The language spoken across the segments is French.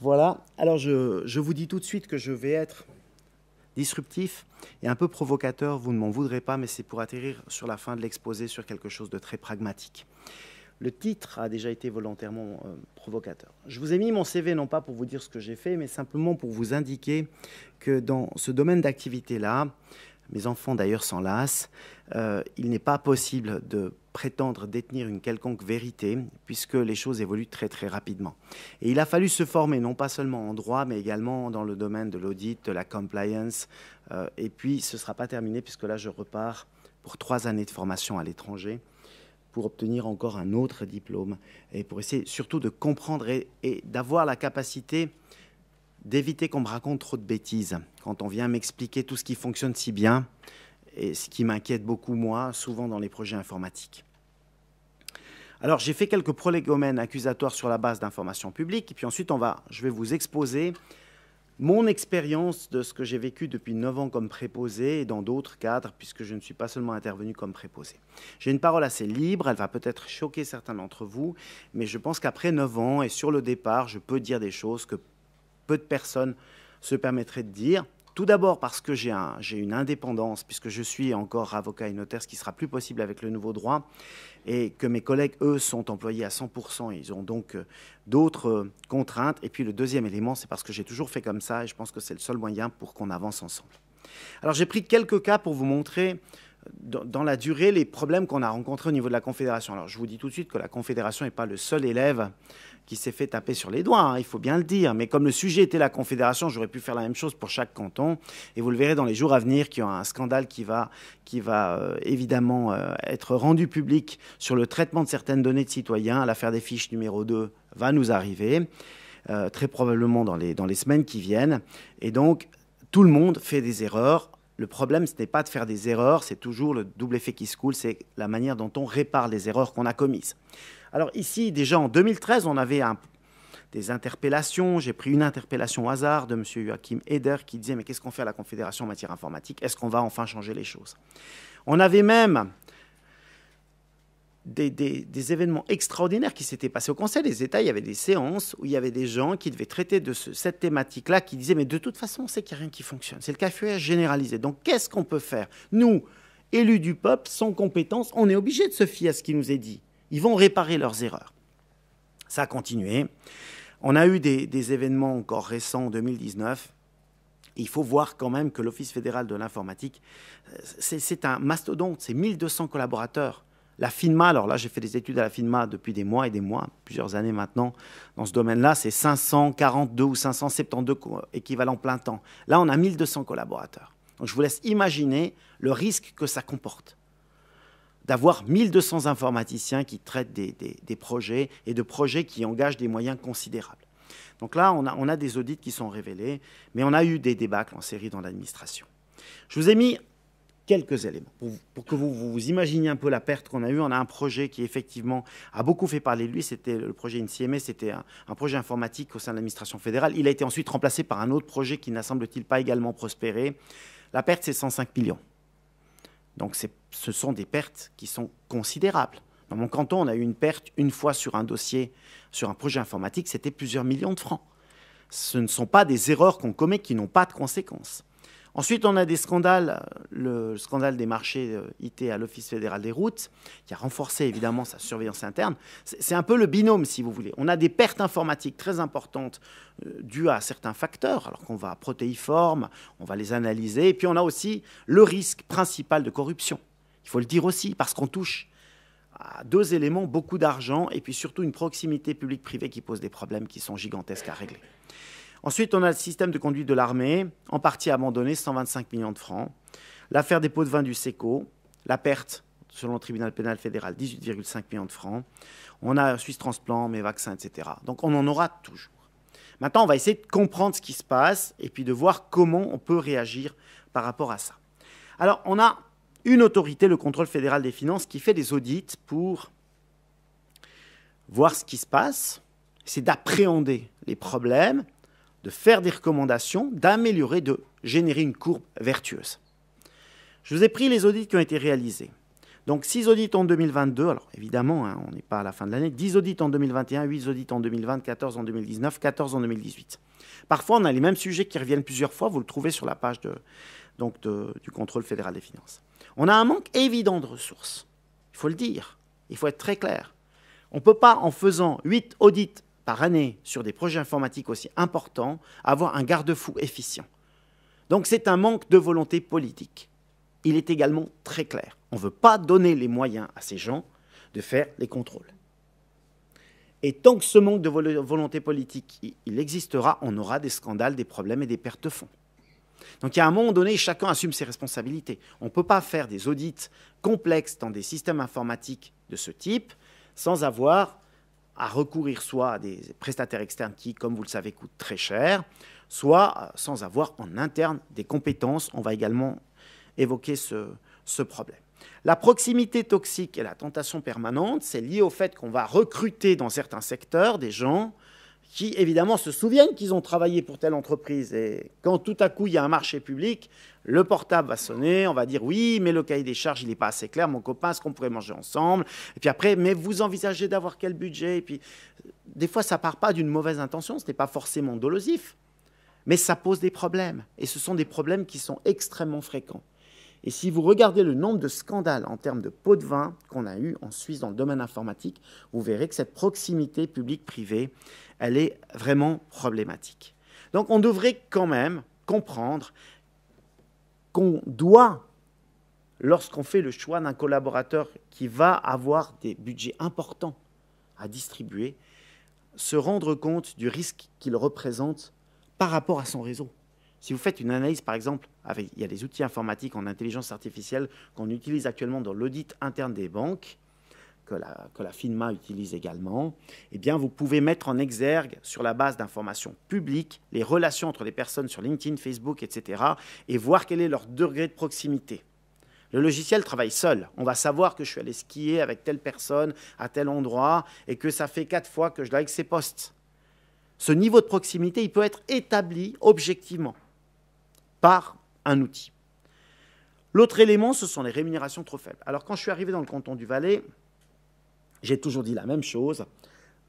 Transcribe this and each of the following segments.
Voilà, alors je, vous dis tout de suite que je vais être disruptif et un peu provocateur, vous ne m'en voudrez pas, mais c'est pour atterrir sur la fin de l'exposé sur quelque chose de très pragmatique. Le titre a déjà été volontairement euh, provocateur. Je vous ai mis mon CV non pas pour vous dire ce que j'ai fait, mais simplement pour vous indiquer que dans ce domaine d'activité-là, mes enfants d'ailleurs s'en lassent, euh, il n'est pas possible de prétendre détenir une quelconque vérité, puisque les choses évoluent très très rapidement. Et il a fallu se former, non pas seulement en droit, mais également dans le domaine de l'audit, de la compliance. Euh, et puis, ce ne sera pas terminé, puisque là, je repars pour trois années de formation à l'étranger pour obtenir encore un autre diplôme et pour essayer surtout de comprendre et d'avoir la capacité d'éviter qu'on me raconte trop de bêtises. Quand on vient m'expliquer tout ce qui fonctionne si bien, et ce qui m'inquiète beaucoup, moi, souvent dans les projets informatiques. Alors, j'ai fait quelques prolégomènes accusatoires sur la base d'informations publiques, et puis ensuite, on va, je vais vous exposer mon expérience de ce que j'ai vécu depuis 9 ans comme préposé et dans d'autres cadres, puisque je ne suis pas seulement intervenu comme préposé. J'ai une parole assez libre, elle va peut-être choquer certains d'entre vous, mais je pense qu'après 9 ans et sur le départ, je peux dire des choses que peu de personnes se permettraient de dire. Tout d'abord parce que j'ai un, une indépendance, puisque je suis encore avocat et notaire, ce qui sera plus possible avec le nouveau droit, et que mes collègues, eux, sont employés à 100%. Ils ont donc euh, d'autres euh, contraintes. Et puis le deuxième élément, c'est parce que j'ai toujours fait comme ça, et je pense que c'est le seul moyen pour qu'on avance ensemble. Alors j'ai pris quelques cas pour vous montrer dans, la durée les problèmes qu'on a rencontrés au niveau de la Confédération. Alors je vous dis tout de suite que la Confédération n'est pas le seul élève qui s'est fait taper sur les doigts, hein, il faut bien le dire. Mais comme le sujet était la Confédération, j'aurais pu faire la même chose pour chaque canton. Et vous le verrez dans les jours à venir qu'il y aura un scandale qui va, qui va euh, évidemment euh, être rendu public sur le traitement de certaines données de citoyens. L'affaire des fiches numéro 2 va nous arriver. Euh, très probablement dans les, dans les semaines qui viennent. Et donc, tout le monde fait des erreurs le problème, ce n'est pas de faire des erreurs, c'est toujours le double effet qui se coule, c'est la manière dont on répare les erreurs qu'on a commises. Alors ici, déjà en 2013, on avait un, des interpellations. J'ai pris une interpellation au hasard de M. Joachim Eder qui disait Mais qu'est-ce qu'on fait à la Confédération en matière informatique Est-ce qu'on va enfin changer les choses On avait même des, événements extraordinaires qui s'étaient passés au Conseil des États. Il y avait des séances où il y avait des gens qui devaient traiter de cette thématique-là, qui disaient, mais de toute façon, c'est qu'il n'y a rien qui fonctionne. C'est le café généralisé. Donc, qu'est-ce qu'on peut faire Nous, élus du peuple, sans compétence, on est obligé de se fier à ce qui nous est dit. Ils vont réparer leurs erreurs. Ça a continué. On a eu des, des événements encore récents en 2019. Il faut voir quand même que l'Office fédéral de l'informatique, euh, c'est un mastodonte, c'est 1200 collaborateurs. La FINMA, alors là, j'ai fait des études à la FINMA depuis des mois et des mois, plusieurs années maintenant, dans ce domaine-là, c'est 542 ou 572 équivalents plein temps. Là, on a 1200 collaborateurs. Donc, je vous laisse imaginer le risque que ça comporte d'avoir 1200 informaticiens qui traitent des, projets et de projets qui engagent des moyens considérables. Donc là, on a, on a des audits qui sont révélés, mais on a eu des débâcles en série dans l'administration. Je vous ai mis quelques éléments. Pour, que vous, vous, imaginiez un peu la perte qu'on a eue, on a un projet qui effectivement a beaucoup fait parler de lui, c'était le projet INCME, c'était un, un, projet informatique au sein de l'administration fédérale. Il a été ensuite remplacé par un autre projet qui n'a semble-t-il pas également prospéré. La perte, c'est 105 millions. Donc ce sont des pertes qui sont considérables. Dans mon canton, on a eu une perte une fois sur un dossier, sur un projet informatique, c'était plusieurs millions de francs. Ce ne sont pas des erreurs qu'on commet qui n'ont pas de conséquences. Ensuite, on a des scandales. Euh, le scandale des marchés euh, IT à l'Office fédéral des routes, qui a renforcé évidemment sa surveillance interne. C'est un peu le binôme, si vous voulez. On a des pertes informatiques très importantes euh, dues à certains facteurs, alors qu'on va protéiforme, on va les analyser. Et puis, on a aussi le risque principal de corruption. Il faut le dire aussi, parce qu'on touche à deux éléments, beaucoup d'argent et puis surtout une proximité publique-privée qui pose des problèmes qui sont gigantesques à régler. Ensuite, on a le système de conduite de l'armée, en partie abandonné, 125 millions de francs. L'affaire des pots de vin du SECO, la perte, selon le tribunal pénal fédéral, 18,5 millions de francs. On a Suisse Transplant, mes vaccins, etc. Donc on en aura toujours. Maintenant, on va essayer de comprendre ce qui se passe et puis de voir comment on peut réagir par rapport à ça. Alors, on a une autorité, le contrôle fédéral des finances, qui fait des audits pour voir ce qui se passe, c'est d'appréhender les problèmes de faire des recommandations, d'améliorer, de générer une courbe vertueuse. Je vous ai pris les audits qui ont été réalisés. Donc 6 audits en 2022, alors évidemment, hein, on n'est pas à la fin de l'année, 10 audits en 2021, 8 audits en 2020, 14 en 2019, 14 en 2018. Parfois, on a les mêmes sujets qui reviennent plusieurs fois, vous le trouvez sur la page de, donc du contrôle fédéral des finances. On a un manque évident de ressources, il faut le dire, il faut être très clair. On ne peut pas, en faisant 8 audits par année sur des projets informatiques aussi importants, avoir un garde-fou efficient. Donc c'est un manque de volonté politique. Il est également très clair. On ne veut pas donner les moyens à ces gens de faire les contrôles. Et tant que ce manque de volonté politique il existera, on aura des scandales, des problèmes et des pertes de fonds. Donc il y a un moment donné, chacun assume ses responsabilités. On ne peut pas faire des audits complexes dans des systèmes informatiques de ce type sans avoir à recourir soit à des prestataires externes qui, comme vous le savez, coûtent très cher, soit euh, sans avoir en interne des compétences. On va également évoquer ce, problème. La proximité toxique et la tentation permanente, c'est lié au fait qu'on va recruter dans certains secteurs des gens qui évidemment se souviennent qu'ils ont travaillé pour telle entreprise. Et quand tout à coup il y a un marché public, le portable va sonner, on va dire oui, mais le cahier des charges, il n'est pas assez clair, mon copain, est-ce qu'on pourrait manger ensemble Et puis après, mais vous envisagez d'avoir quel budget Et puis, des fois, ça part pas d'une mauvaise intention, ce n'est pas forcément dolosif, mais ça pose des problèmes. Et ce sont des problèmes qui sont extrêmement fréquents. Et si vous regardez le nombre de scandales en termes de pots de vin qu'on a eu en Suisse dans le domaine informatique, vous verrez que cette proximité publique-privée, elle est vraiment problématique. Donc on devrait quand même comprendre qu'on doit lorsqu'on fait le choix d'un collaborateur qui va avoir des budgets importants à distribuer, se rendre compte du risque qu'il représente par rapport à son réseau. Si vous faites une analyse, par exemple, il y a des outils informatiques en intelligence artificielle qu'on utilise actuellement dans l'audit interne des banques, que la, FINMA utilise également, eh bien, vous pouvez mettre en exergue, sur la base d'informations publiques, les relations entre les personnes sur LinkedIn, Facebook, etc., et voir quel est leur degré de proximité. Le logiciel travaille seul. On va savoir que je suis allé skier avec telle personne à tel endroit et que ça fait quatre fois que je avec ses posts. Ce niveau de proximité, il peut être établi objectivement par un outil. L'autre élément, ce sont les rémunérations trop faibles. Alors quand je suis arrivé dans le canton du Valais, j'ai toujours dit la même chose.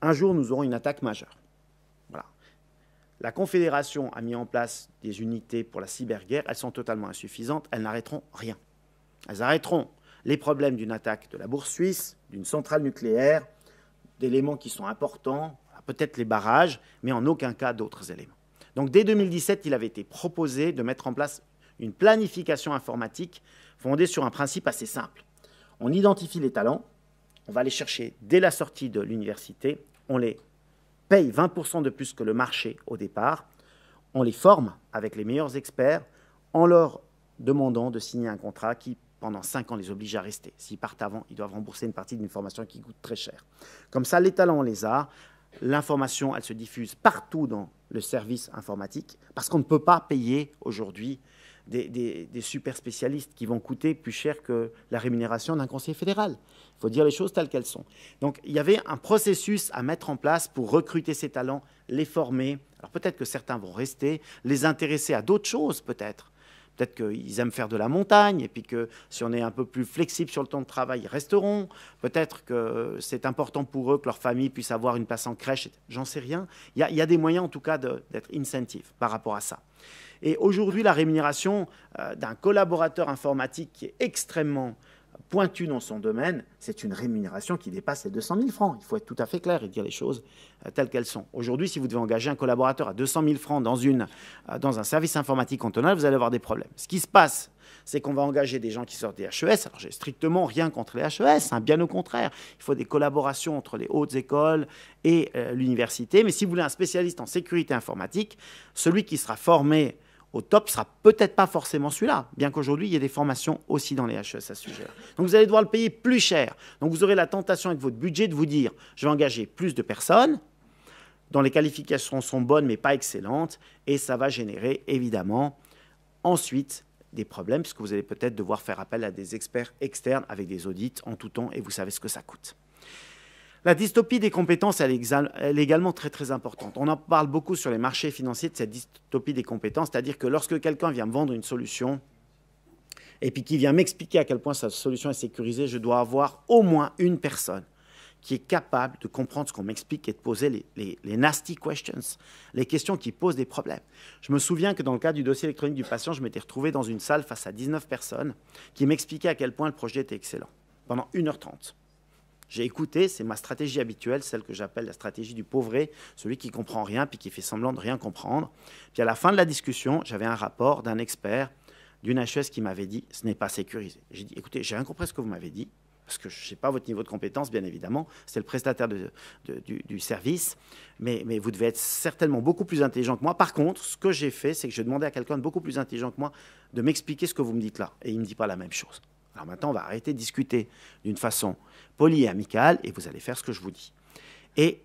Un jour, nous aurons une attaque majeure. Voilà. La Confédération a mis en place des unités pour la cyberguerre. Elles sont totalement insuffisantes. Elles n'arrêteront rien. Elles arrêteront les problèmes d'une attaque de la bourse suisse, d'une centrale nucléaire, d'éléments qui sont importants, peut-être les barrages, mais en aucun cas d'autres éléments. Donc dès 2017, il avait été proposé de mettre en place une planification informatique fondée sur un principe assez simple. On identifie les talents, on va les chercher dès la sortie de l'université, on les paye 20% de plus que le marché au départ, on les forme avec les meilleurs experts en leur demandant de signer un contrat qui, pendant 5 ans, les oblige à rester. S'ils partent avant, ils doivent rembourser une partie d'une formation qui coûte très cher. Comme ça, les talents, on les a. L'information, elle se diffuse partout dans le service informatique parce qu'on ne peut pas payer aujourd'hui des, super spécialistes qui vont coûter plus cher que la rémunération d'un conseiller fédéral. Il faut dire les choses telles qu'elles sont. Donc il y avait un processus à mettre en place pour recruter ces talents, les former. Alors peut-être que certains vont rester, les intéresser à d'autres choses peut-être. Peut-être qu'ils aiment faire de la montagne et puis que si on est un peu plus flexible sur le temps de travail, ils resteront. Peut-être que c'est important pour eux que leur famille puisse avoir une place en crèche. J'en sais rien. Il y, a, il y, a des moyens en tout cas d'être incentive par rapport à ça. Et aujourd'hui, la rémunération euh, d'un collaborateur informatique qui est extrêmement pointu dans son domaine, c'est une rémunération qui dépasse les 200 000 francs. Il faut être tout à fait clair et dire les choses euh, telles qu'elles sont. Aujourd'hui, si vous devez engager un collaborateur à 200 000 francs dans, une, euh, dans un service informatique cantonal, vous allez avoir des problèmes. Ce qui se passe, c'est qu'on va engager des gens qui sortent des HES. Alors, j'ai strictement rien contre les e HES, hein, bien au contraire. Il faut des collaborations entre les hautes écoles et l'université. Mais si vous voulez un spécialiste en sécurité informatique, celui qui sera formé au top sera peut-être pas forcément celui-là, bien qu'aujourd'hui il y ait des formations aussi dans les HES à ce sujet Donc vous allez devoir le payer plus cher. Donc vous aurez la tentation avec votre budget de vous dire je vais engager plus de personnes dont les qualifications sont bonnes mais pas excellentes et ça va générer évidemment ensuite des problèmes puisque vous allez peut-être devoir faire appel à des experts externes avec des audits en tout temps et vous savez ce que ça coûte. La dystopie des compétences, elle est, également très très importante. On en parle beaucoup sur les marchés financiers de cette dystopie des compétences, c'est-à-dire que lorsque quelqu'un vient me vendre une solution et puis qui vient m'expliquer à quel point sa solution est sécurisée, je dois avoir au moins une personne qui est capable de comprendre ce qu'on m'explique et de poser les, les, nasty questions, les questions qui posent des problèmes. Je me souviens que dans le cas du dossier électronique du patient, je m'étais retrouvé dans une salle face à 19 personnes qui m'expliquaient à quel point le projet était excellent pendant 1h30. J'ai écouté, c'est ma stratégie habituelle, celle que j'appelle la stratégie du pauvre, celui qui comprend rien puis qui fait semblant de rien comprendre. Puis à la fin de la discussion, j'avais un rapport d'un expert d'une HES qui m'avait dit ce n'est pas sécurisé. J'ai dit écoutez, j'ai rien compris ce que vous m'avez dit, parce que je ne sais pas votre niveau de compétence, bien évidemment, c'est le prestataire de, du, service, mais, mais, vous devez être certainement beaucoup plus intelligent que moi. Par contre, ce que j'ai fait, c'est que j'ai demandé à quelqu'un de beaucoup plus intelligent que moi de m'expliquer ce que vous me dites là, et il ne me dit pas la même chose. Alors maintenant, on va arrêter de discuter d'une façon polie et amicale et vous allez faire ce que je vous dis. Et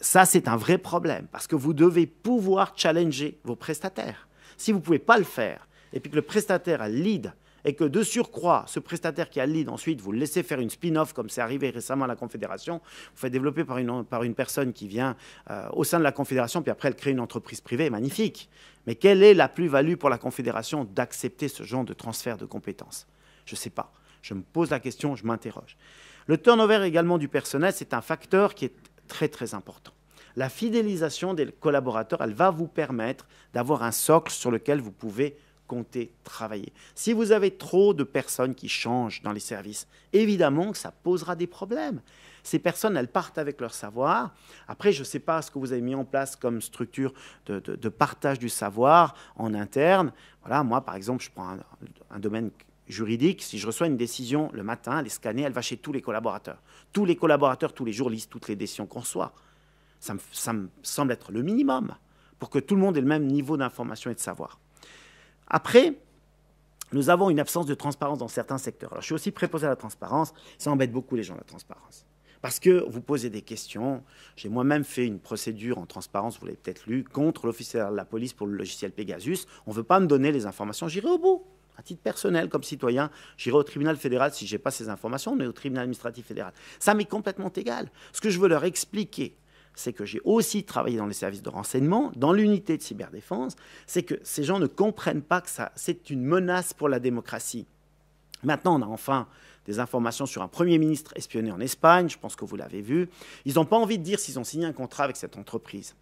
ça, c'est un vrai problème parce que vous devez pouvoir challenger vos prestataires. Si vous ne pouvez pas le faire et puis que le prestataire a le lead et que de surcroît, ce prestataire qui a le lead, ensuite, vous le laissez faire une spin-off comme c'est arrivé récemment à la Confédération, vous faites développer par une, personne qui vient euh, au sein de la Confédération, puis après elle crée une entreprise privée, magnifique. Mais quelle est la plus-value pour la Confédération d'accepter ce genre de transfert de compétences je ne sais pas. Je me pose la question, je m'interroge. Le turnover également du personnel, c'est un facteur qui est très très important. La fidélisation des collaborateurs, elle va vous permettre d'avoir un socle sur lequel vous pouvez compter, travailler. Si vous avez trop de personnes qui changent dans les services, évidemment que ça posera des problèmes. Ces personnes, elles partent avec leur savoir. Après, je ne sais pas ce que vous avez mis en place comme structure de, partage du savoir en interne. Voilà, moi, par exemple, je prends un, un domaine juridique, si je reçois une décision le matin, elle est scannée, elle va chez tous les collaborateurs. Tous les collaborateurs, tous les jours, lisent toutes les décisions qu'on reçoit. Ça me, semble être le minimum pour que tout le monde ait le même niveau d'information et de savoir. Après, nous avons une absence de transparence dans certains secteurs. Alors, je suis aussi préposé à la transparence. Ça embête beaucoup les gens, la transparence. Parce que vous posez des questions. J'ai moi-même fait une procédure en transparence, vous l'avez peut-être lu, contre l'officier de la police pour le logiciel Pegasus. On ne veut pas me donner les informations, j'irai au bout à titre personnel, comme citoyen, j'irai au tribunal fédéral si je n'ai pas ces informations, mais au tribunal administratif fédéral. Ça m'est complètement égal. Ce que je veux leur expliquer, c'est que j'ai aussi travaillé dans les services de renseignement, dans l'unité de cyberdéfense, c'est que ces gens ne comprennent pas que c'est une menace pour la démocratie. Maintenant, on a enfin des informations sur un Premier ministre espionné en Espagne, je pense que vous l'avez vu. Ils n'ont pas envie de dire s'ils ont signé un contrat avec cette entreprise.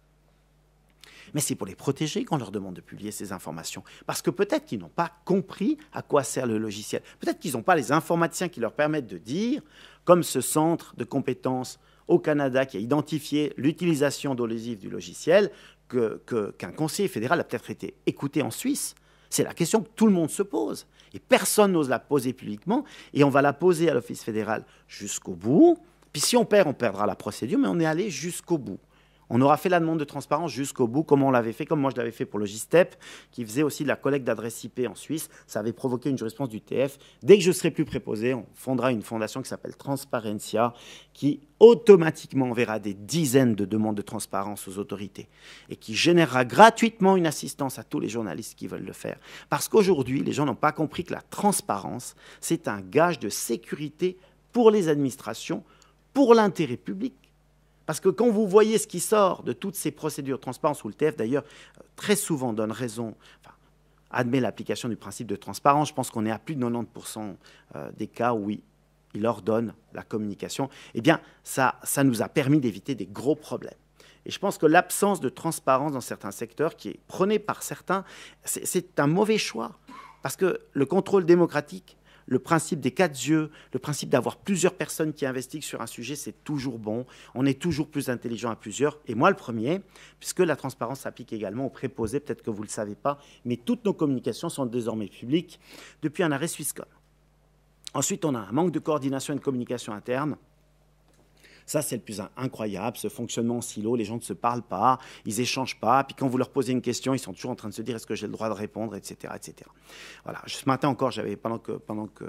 Mais c'est pour les protéger qu'on leur demande de publier ces informations. Parce que peut-être qu'ils n'ont pas compris à quoi sert le logiciel. Peut-être qu'ils n'ont pas les informaticiens qui leur permettent de dire, comme ce centre de compétences au Canada qui a identifié l'utilisation d'olésif du logiciel, qu'un que, conseiller fédéral a peut-être été écouté en Suisse. C'est la question que tout le monde se pose. Et personne n'ose la poser publiquement. Et on va la poser à l'Office fédéral jusqu'au bout. Puis si on perd, on perdra la procédure, mais on est allé jusqu'au bout. On aura fait la demande de transparence jusqu'au bout, comme on l'avait fait, comme moi je l'avais fait pour le e qui faisait aussi de la collecte d'adresses IP en Suisse. Ça avait provoqué une jurisprudence du TF. Dès que je serai plus préposé, on fondera une fondation qui s'appelle Transparencia, qui automatiquement enverra des dizaines de demandes de transparence aux autorités et qui générera gratuitement une assistance à tous les journalistes qui veulent le faire. Parce qu'aujourd'hui, les gens n'ont pas compris que la transparence, c'est un gage de sécurité pour les administrations, pour l'intérêt public, parce que quand vous voyez ce qui sort de toutes ces procédures de transparence, où le TF d'ailleurs euh, très souvent donne raison, admet l'application du principe de transparence, je pense qu'on est à plus de 90% euh, des cas où il ordonne la communication, eh bien ça, ça nous a permis d'éviter des gros problèmes. Et je pense que l'absence de transparence dans certains secteurs, qui est prônée par certains, c'est un mauvais choix. Parce que le contrôle démocratique, le principe des quatre yeux, le principe d'avoir plusieurs personnes qui investiguent sur un sujet, c'est toujours bon. On est toujours plus intelligent à plusieurs, et moi le premier, puisque la transparence s'applique également aux préposés, peut-être que vous ne le savez pas, mais toutes nos communications sont désormais publiques depuis un arrêt Swisscom. Ensuite, on a un manque de coordination et de communication interne. Ça, c'est le plus incroyable, ce fonctionnement en silo. Les gens ne se parlent pas, ils échangent pas. Puis quand vous leur posez une question, ils sont toujours en train de se dire est-ce que j'ai le droit de répondre, etc., etc. Voilà. Ce matin encore, j'avais pendant que pendant que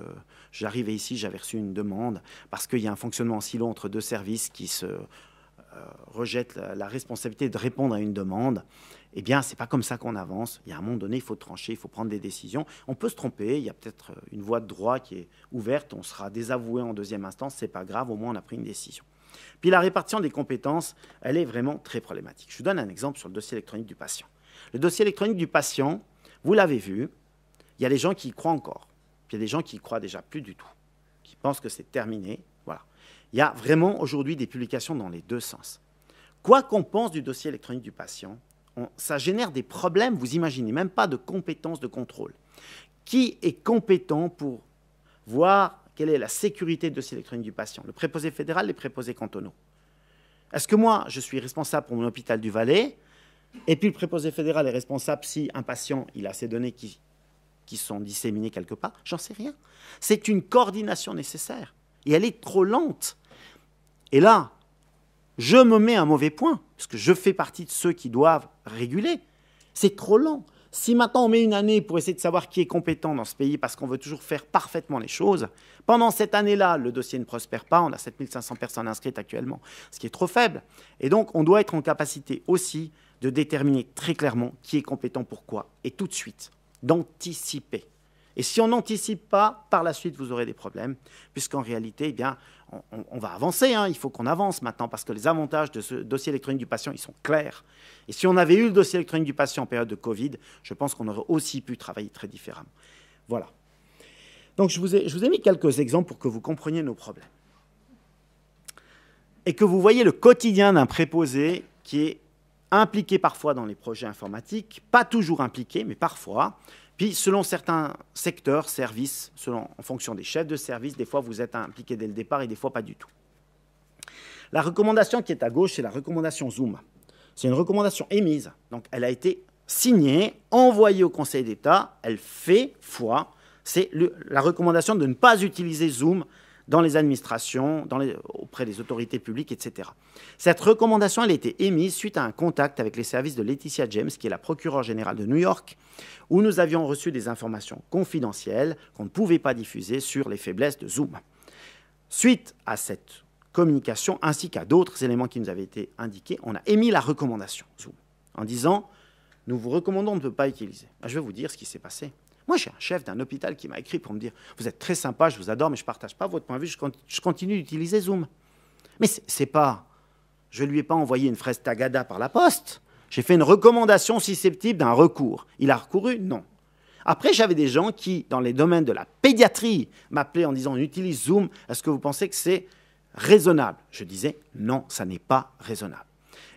j'arrivais ici, j'avais reçu une demande parce qu'il y a un fonctionnement en silo entre deux services qui se euh, rejette la, responsabilité de répondre à une demande, eh bien, c'est pas comme ça qu'on avance. Il y a un moment donné, il faut trancher, il faut prendre des décisions. On peut se tromper, il y a peut-être une voie de droit qui est ouverte, on sera désavoué en deuxième instance, c'est pas grave, au moins on a pris une décision. Puis la répartition des compétences, elle est vraiment très problématique. Je vous donne un exemple sur le dossier électronique du patient. Le dossier électronique du patient, vous l'avez vu, il y a des gens qui y croient encore. Puis il y a des gens qui y croient déjà plus du tout, qui pensent que c'est terminé. Voilà. Il y a vraiment aujourd'hui des publications dans les deux sens. Quoi qu'on pense du dossier électronique du patient, ça génère des problèmes, vous imaginez, même pas de compétences de contrôle. Qui est compétent pour voir quelle est la sécurité de dossier électronique du patient Le préposé fédéral, les préposés cantonaux. Est-ce que moi, je suis responsable pour mon hôpital du Valais et puis le préposé fédéral est responsable si un patient, il a ses données qui, qui sont disséminées quelque part J'en sais rien. C'est une coordination nécessaire. Et elle est trop lente. Et là, je me mets à un mauvais point, parce que je fais partie de ceux qui doivent réguler. C'est trop lent. Si maintenant on met une année pour essayer de savoir qui est compétent dans ce pays parce qu'on veut toujours faire parfaitement les choses, pendant cette année-là, le dossier ne prospère pas. On a 7500 personnes inscrites actuellement, ce qui est trop faible. Et donc, on doit être en capacité aussi de déterminer très clairement qui est compétent pourquoi, et tout de suite, d'anticiper. Et si on n'anticipe pas, par la suite, vous aurez des problèmes, puisqu'en réalité, eh bien, on, va avancer. Hein. Il faut qu'on avance maintenant, parce que les avantages de ce dossier électronique du patient, ils sont clairs. Et si on avait eu le dossier électronique du patient en période de Covid, je pense qu'on aurait aussi pu travailler très différemment. Voilà. Donc, je vous ai, je vous ai mis quelques exemples pour que vous compreniez nos problèmes. Et que vous voyez le quotidien d'un préposé qui est impliqué parfois dans les projets informatiques, pas toujours impliqué, mais parfois, puis, selon certains secteurs, services, selon, en fonction des chefs de service, des fois vous êtes impliqué dès le départ et des fois pas du tout. La recommandation qui est à gauche, c'est la recommandation Zoom. C'est une recommandation émise, donc elle a été signée, envoyée au Conseil d'État, elle fait foi. C'est la recommandation de ne pas utiliser Zoom dans les administrations, auprès des autorités publiques, etc. Cette recommandation, elle a été émise suite à un contact avec les services de Laetitia James, qui est la procureure générale de New York, où nous avions reçu des informations confidentielles qu'on ne pouvait pas diffuser sur les faiblesses de Zoom. Suite à cette communication ainsi qu'à d'autres éléments qui nous avaient été indiqués, on a émis la recommandation Zoom en disant nous vous recommandons de ne pas utiliser. Ben, je vais vous dire ce qui s'est passé. Moi, j'ai un chef d'un hôpital qui m'a écrit pour me dire Vous êtes très sympa, je vous adore, mais je ne partage pas votre point de vue, je continue d'utiliser Zoom. Mais c'est pas. Je ne lui ai pas envoyé une fraise tagada par la poste. J'ai fait une recommandation susceptible d'un recours. Il a recouru Non. Après, j'avais des gens qui, dans les domaines de la pédiatrie, m'appelaient en disant On utilise Zoom, est-ce que vous pensez que c'est raisonnable Je disais Non, ça n'est pas raisonnable.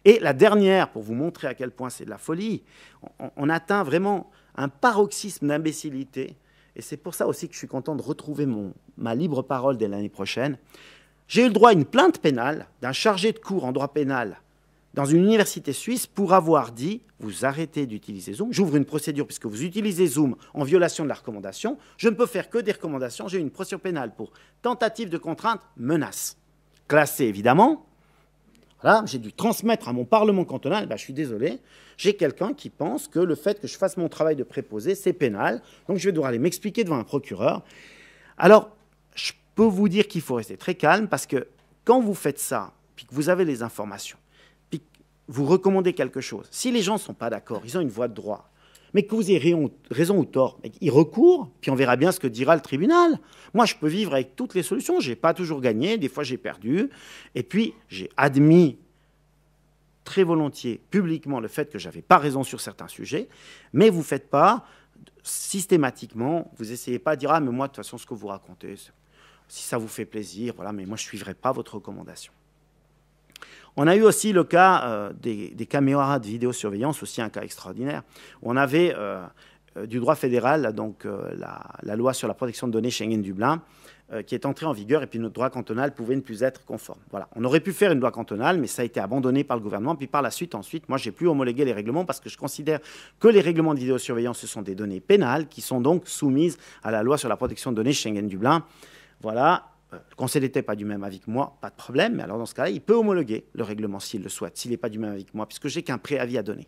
Et la dernière, pour vous montrer à quel point c'est de la folie, on atteint vraiment un paroxysme d'imbécilité. Et c'est pour ça aussi que je suis content de retrouver ma libre parole dès l'année prochaine. J'ai eu le droit à une plainte pénale d'un chargé de cours en droit pénal dans une université suisse pour avoir dit vous arrêtez d'utiliser Zoom, j'ouvre une procédure puisque vous utilisez Zoom en violation de la recommandation, je ne peux faire que des recommandations, j'ai une procédure pénale pour tentative de contrainte, menace. Classé évidemment, j'ai dû transmettre à mon parlement cantonal, bah, je suis désolé, j'ai quelqu'un qui pense que le fait que je fasse mon travail de préposé, c'est pénal, donc je vais devoir aller m'expliquer devant un procureur. Alors, je peux vous dire qu'il faut rester très calme, parce que quand vous faites ça, puis que vous avez les informations, puis que vous recommandez quelque chose, si les gens ne sont pas d'accord, ils ont une voie de droit, mais que vous ayez raison ou tort, il recourt, puis on verra bien ce que dira le tribunal. Moi, je peux vivre avec toutes les solutions. Je n'ai pas toujours gagné, des fois j'ai perdu. Et puis, j'ai admis très volontiers, publiquement, le fait que j'avais pas raison sur certains sujets, mais vous ne faites pas systématiquement, vous essayez pas de dire Ah, mais moi, de toute façon, ce que vous racontez, si ça vous fait plaisir, voilà, mais moi, je ne suivrai pas votre recommandation. On a eu aussi le cas euh, des, caméras de vidéosurveillance, aussi un cas extraordinaire. on avait euh, euh, du droit fédéral, donc la, loi sur la protection de données Schengen-Dublin, qui est entrée en vigueur, et puis notre droit cantonal pouvait ne plus être conforme. Voilà. On aurait pu faire une loi cantonale, mais ça a été abandonné par le gouvernement. Puis par la suite, ensuite, moi, j'ai plus homologué les règlements parce que je considère que les règlements de vidéosurveillance, ce sont des données pénales qui sont donc soumises à la loi sur la protection de données Schengen-Dublin. Voilà le Conseil d'État n'est pas du même avec moi, pas de problème, mais alors dans ce cas-là, il peut homologuer le règlement s'il le souhaite, s'il n'est pas du même avec moi, puisque j'ai qu'un préavis à donner.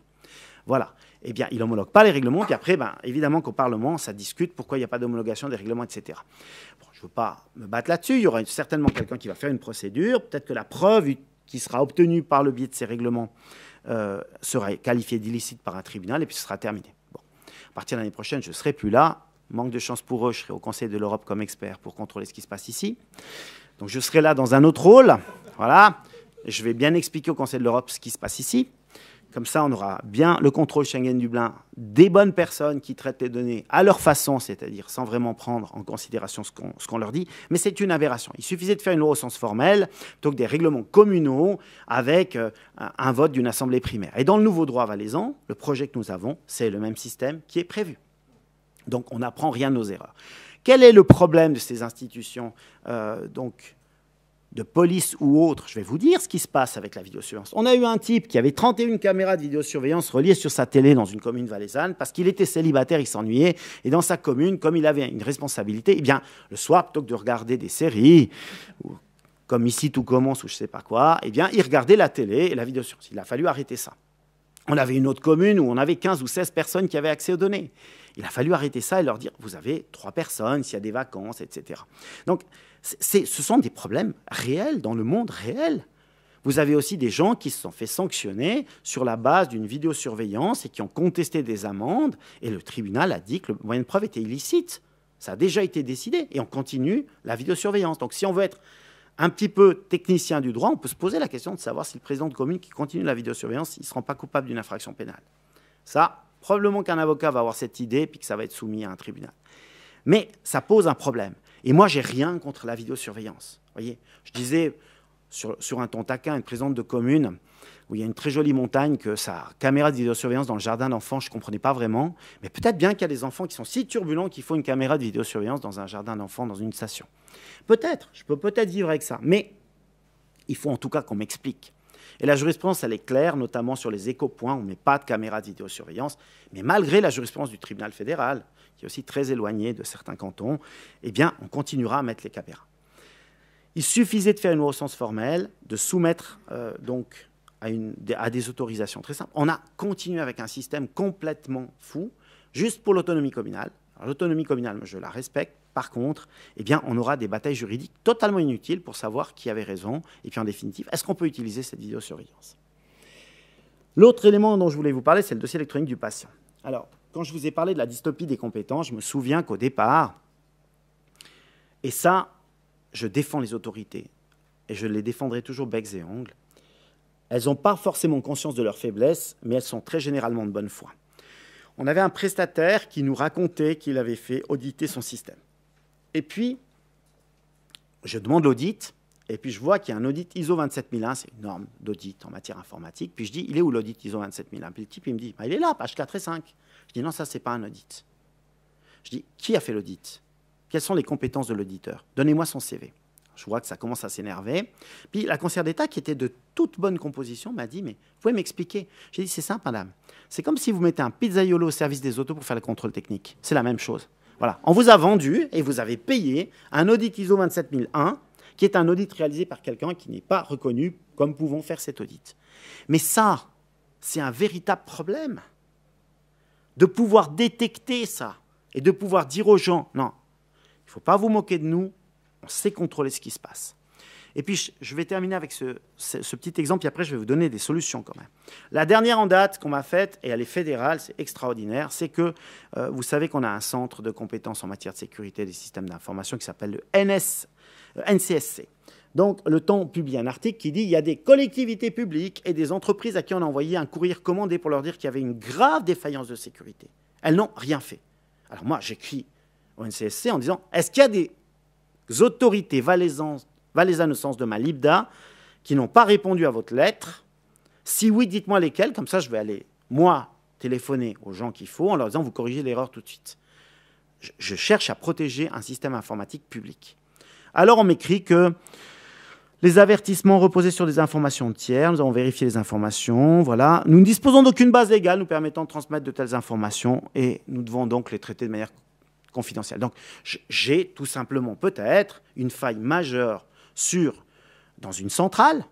Voilà. Eh bien, il homologue pas les règlements, puis après, ben, évidemment qu'au Parlement, ça discute pourquoi il n'y a pas d'homologation des règlements, etc. Bon, je ne veux pas me battre là-dessus, il y aura certainement quelqu'un qui va faire une procédure, peut-être que la preuve qui sera obtenue par le biais de ces règlements euh, sera qualifiée d'illicite par un tribunal, et puis ce sera terminé. Bon. À partir de l'année prochaine, je ne serai plus là, Manque de chance pour eux, je serai au Conseil de l'Europe comme expert pour contrôler ce qui se passe ici. Donc je serai là dans un autre rôle. Voilà. Je vais bien expliquer au Conseil de l'Europe ce qui se passe ici. Comme ça, on aura bien le contrôle Schengen-Dublin des bonnes personnes qui traitent les données à leur façon, c'est-à-dire sans vraiment prendre en considération ce qu'on leur dit. Mais c'est une aberration. Il suffisait de faire une loi au sens formel, plutôt que des règlements communaux avec euh, un vote d'une assemblée primaire. Et dans le nouveau droit valaisan, le projet que nous avons, c'est le même système qui est prévu. Donc on n'apprend rien de nos erreurs. Quel est le problème de ces institutions euh, donc, de police ou autres Je vais vous dire ce qui se passe avec la vidéosurveillance. On a eu un type qui avait 31 caméras de vidéosurveillance reliées sur sa télé dans une commune valaisanne parce qu'il était célibataire, il s'ennuyait. Et dans sa commune, comme il avait une responsabilité, eh bien, le soir, plutôt que de regarder des séries, comme ici tout commence ou je ne sais pas quoi, eh bien, il regardait la télé et la vidéosurveillance. Il a fallu arrêter ça. On avait une autre commune où on avait 15 ou 16 personnes qui avaient accès aux données. Il a fallu arrêter ça et leur dire, vous avez trois personnes, s'il y a des vacances, etc. Donc, ce sont des problèmes réels, dans le monde réel. Vous avez aussi des gens qui se sont fait sanctionner sur la base d'une vidéosurveillance et qui ont contesté des amendes, et le tribunal a dit que le moyen de preuve était illicite. Ça a déjà été décidé, et on continue la vidéosurveillance. Donc, si on veut être un petit peu technicien du droit, on peut se poser la question de savoir si le président de commune qui continue la vidéosurveillance, il ne se rend pas coupable d'une infraction pénale. Ça, probablement qu'un avocat va avoir cette idée puis que ça va être soumis à un tribunal. Mais ça pose un problème. Et moi, j'ai rien contre la vidéosurveillance. Voyez, je disais sur, sur un ton taquin, une présidente de commune où il y a une très jolie montagne, que sa caméra de vidéosurveillance dans le jardin d'enfants, je ne comprenais pas vraiment. Mais peut-être bien qu'il y a des enfants qui sont si turbulents qu'il faut une caméra de vidéosurveillance dans un jardin d'enfants, dans une station. Peut-être, je peux peut-être vivre avec ça. Mais il faut en tout cas qu'on m'explique. Et la jurisprudence, elle est claire, notamment sur les éco-points, on ne met pas de caméra de vidéosurveillance. Mais malgré la jurisprudence du tribunal fédéral, qui est aussi très éloignée de certains cantons, eh bien, on continuera à mettre les caméras. Il suffisait de faire une recense formelle, de soumettre euh, donc à, des autorisations très simples. On a continué avec un système complètement fou, juste pour l'autonomie communale. L'autonomie communale, je la respecte. Par contre, eh bien, on aura des batailles juridiques totalement inutiles pour savoir qui avait raison. Et puis en définitive, est-ce qu'on peut utiliser cette vidéosurveillance L'autre élément dont je voulais vous parler, c'est le dossier électronique du patient. Alors, quand je vous ai parlé de la dystopie des compétences, je me souviens qu'au départ, et ça, je défends les autorités, et je les défendrai toujours becs et ongles, elles n'ont pas forcément conscience de leurs faiblesses, mais elles sont très généralement de bonne foi. On avait un prestataire qui nous racontait qu'il avait fait auditer son système. Et puis, je demande l'audit, et puis je vois qu'il y a un audit ISO 27001, c'est une norme d'audit en matière informatique. Puis je dis, il est où l'audit ISO 27001 Puis le type, il me dit, bah, il est là, page 4 et 5. Je dis, non, ça, c'est pas un audit. Je dis, qui a fait l'audit Quelles sont les compétences de l'auditeur Donnez-moi son CV. Je vois que ça commence à s'énerver. Puis la concert d'État, qui était de toute bonne composition, m'a dit, mais vous pouvez m'expliquer J'ai dit, c'est simple, madame. C'est comme si vous mettez un pizzaiolo au service des autos pour faire le contrôle technique. C'est la même chose. Voilà. On vous a vendu et vous avez payé un audit ISO 27001, qui est un audit réalisé par quelqu'un qui n'est pas reconnu comme pouvant faire cet audit. Mais ça, c'est un véritable problème. De pouvoir détecter ça et de pouvoir dire aux gens, non, il ne faut pas vous moquer de nous, on sait contrôler ce qui se passe. Et puis, je vais terminer avec ce, petit exemple, et après, je vais vous donner des solutions quand même. La dernière en date qu'on m'a faite, et elle est fédérale, c'est extraordinaire, c'est que euh, vous savez qu'on a un centre de compétences en matière de sécurité des systèmes d'information qui s'appelle le NS, euh, NCSC. Donc, le temps publie un article qui dit il y a des collectivités publiques et des entreprises à qui on a envoyé un courrier commandé pour leur dire qu'il y avait une grave défaillance de sécurité. Elles n'ont rien fait. Alors, moi, j'écris au NCSC en disant est-ce qu'il y a des autorités valaisannes valaisannes au sens de ma libda, qui n'ont pas répondu à votre lettre. Si oui, dites-moi lesquelles, comme ça je vais aller, moi, téléphoner aux gens qu'il faut en leur disant vous corrigez l'erreur tout de suite. Je, cherche à protéger un système informatique public. Alors on m'écrit que les avertissements reposaient sur des informations tiers, nous avons vérifié les informations, voilà. Nous ne disposons d'aucune base légale nous permettant de transmettre de telles informations et nous devons donc les traiter de manière confidentiel. Donc j'ai tout simplement peut-être une faille majeure sur, dans une centrale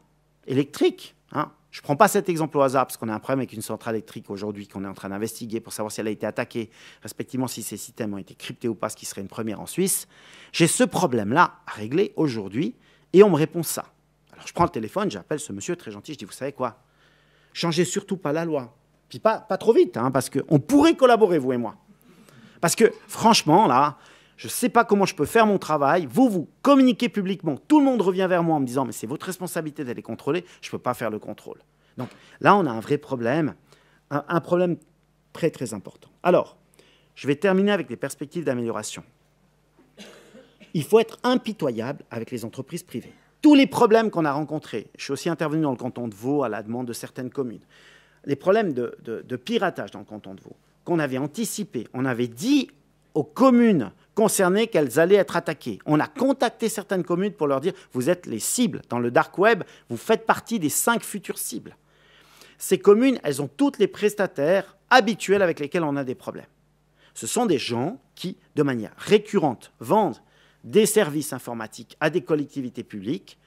électrique. Hein. Je ne prends pas cet exemple au hasard parce qu'on a un problème avec une centrale électrique aujourd'hui qu'on est en train d'investiguer pour savoir si elle a été attaquée, respectivement si ces systèmes ont été cryptés ou pas, ce qui serait une première en Suisse. J'ai ce problème-là à régler aujourd'hui et on me répond ça. Alors je prends le téléphone, j'appelle ce monsieur très gentil, je dis vous savez quoi Changez surtout pas la loi. Puis pas, pas trop vite, hein, parce qu'on pourrait collaborer, vous et moi. Parce que franchement, là, je ne sais pas comment je peux faire mon travail, vous vous communiquez publiquement, tout le monde revient vers moi en me disant, mais c'est votre responsabilité d'aller contrôler, je ne peux pas faire le contrôle. Donc là, on a un vrai problème, un, problème très très important. Alors, je vais terminer avec des perspectives d'amélioration. Il faut être impitoyable avec les entreprises privées. Tous les problèmes qu'on a rencontrés, je suis aussi intervenu dans le canton de Vaud à la demande de certaines communes, les problèmes de piratage dans le canton de Vaud, qu'on avait anticipé. On avait dit aux communes concernées qu'elles allaient être attaquées. On a contacté certaines communes pour leur dire vous êtes les cibles dans le dark web, vous faites partie des cinq futures cibles. Ces communes, elles ont toutes les prestataires habituels avec lesquels on a des problèmes. Ce sont des gens qui, de manière récurrente, vendent des services informatiques à des collectivités publiques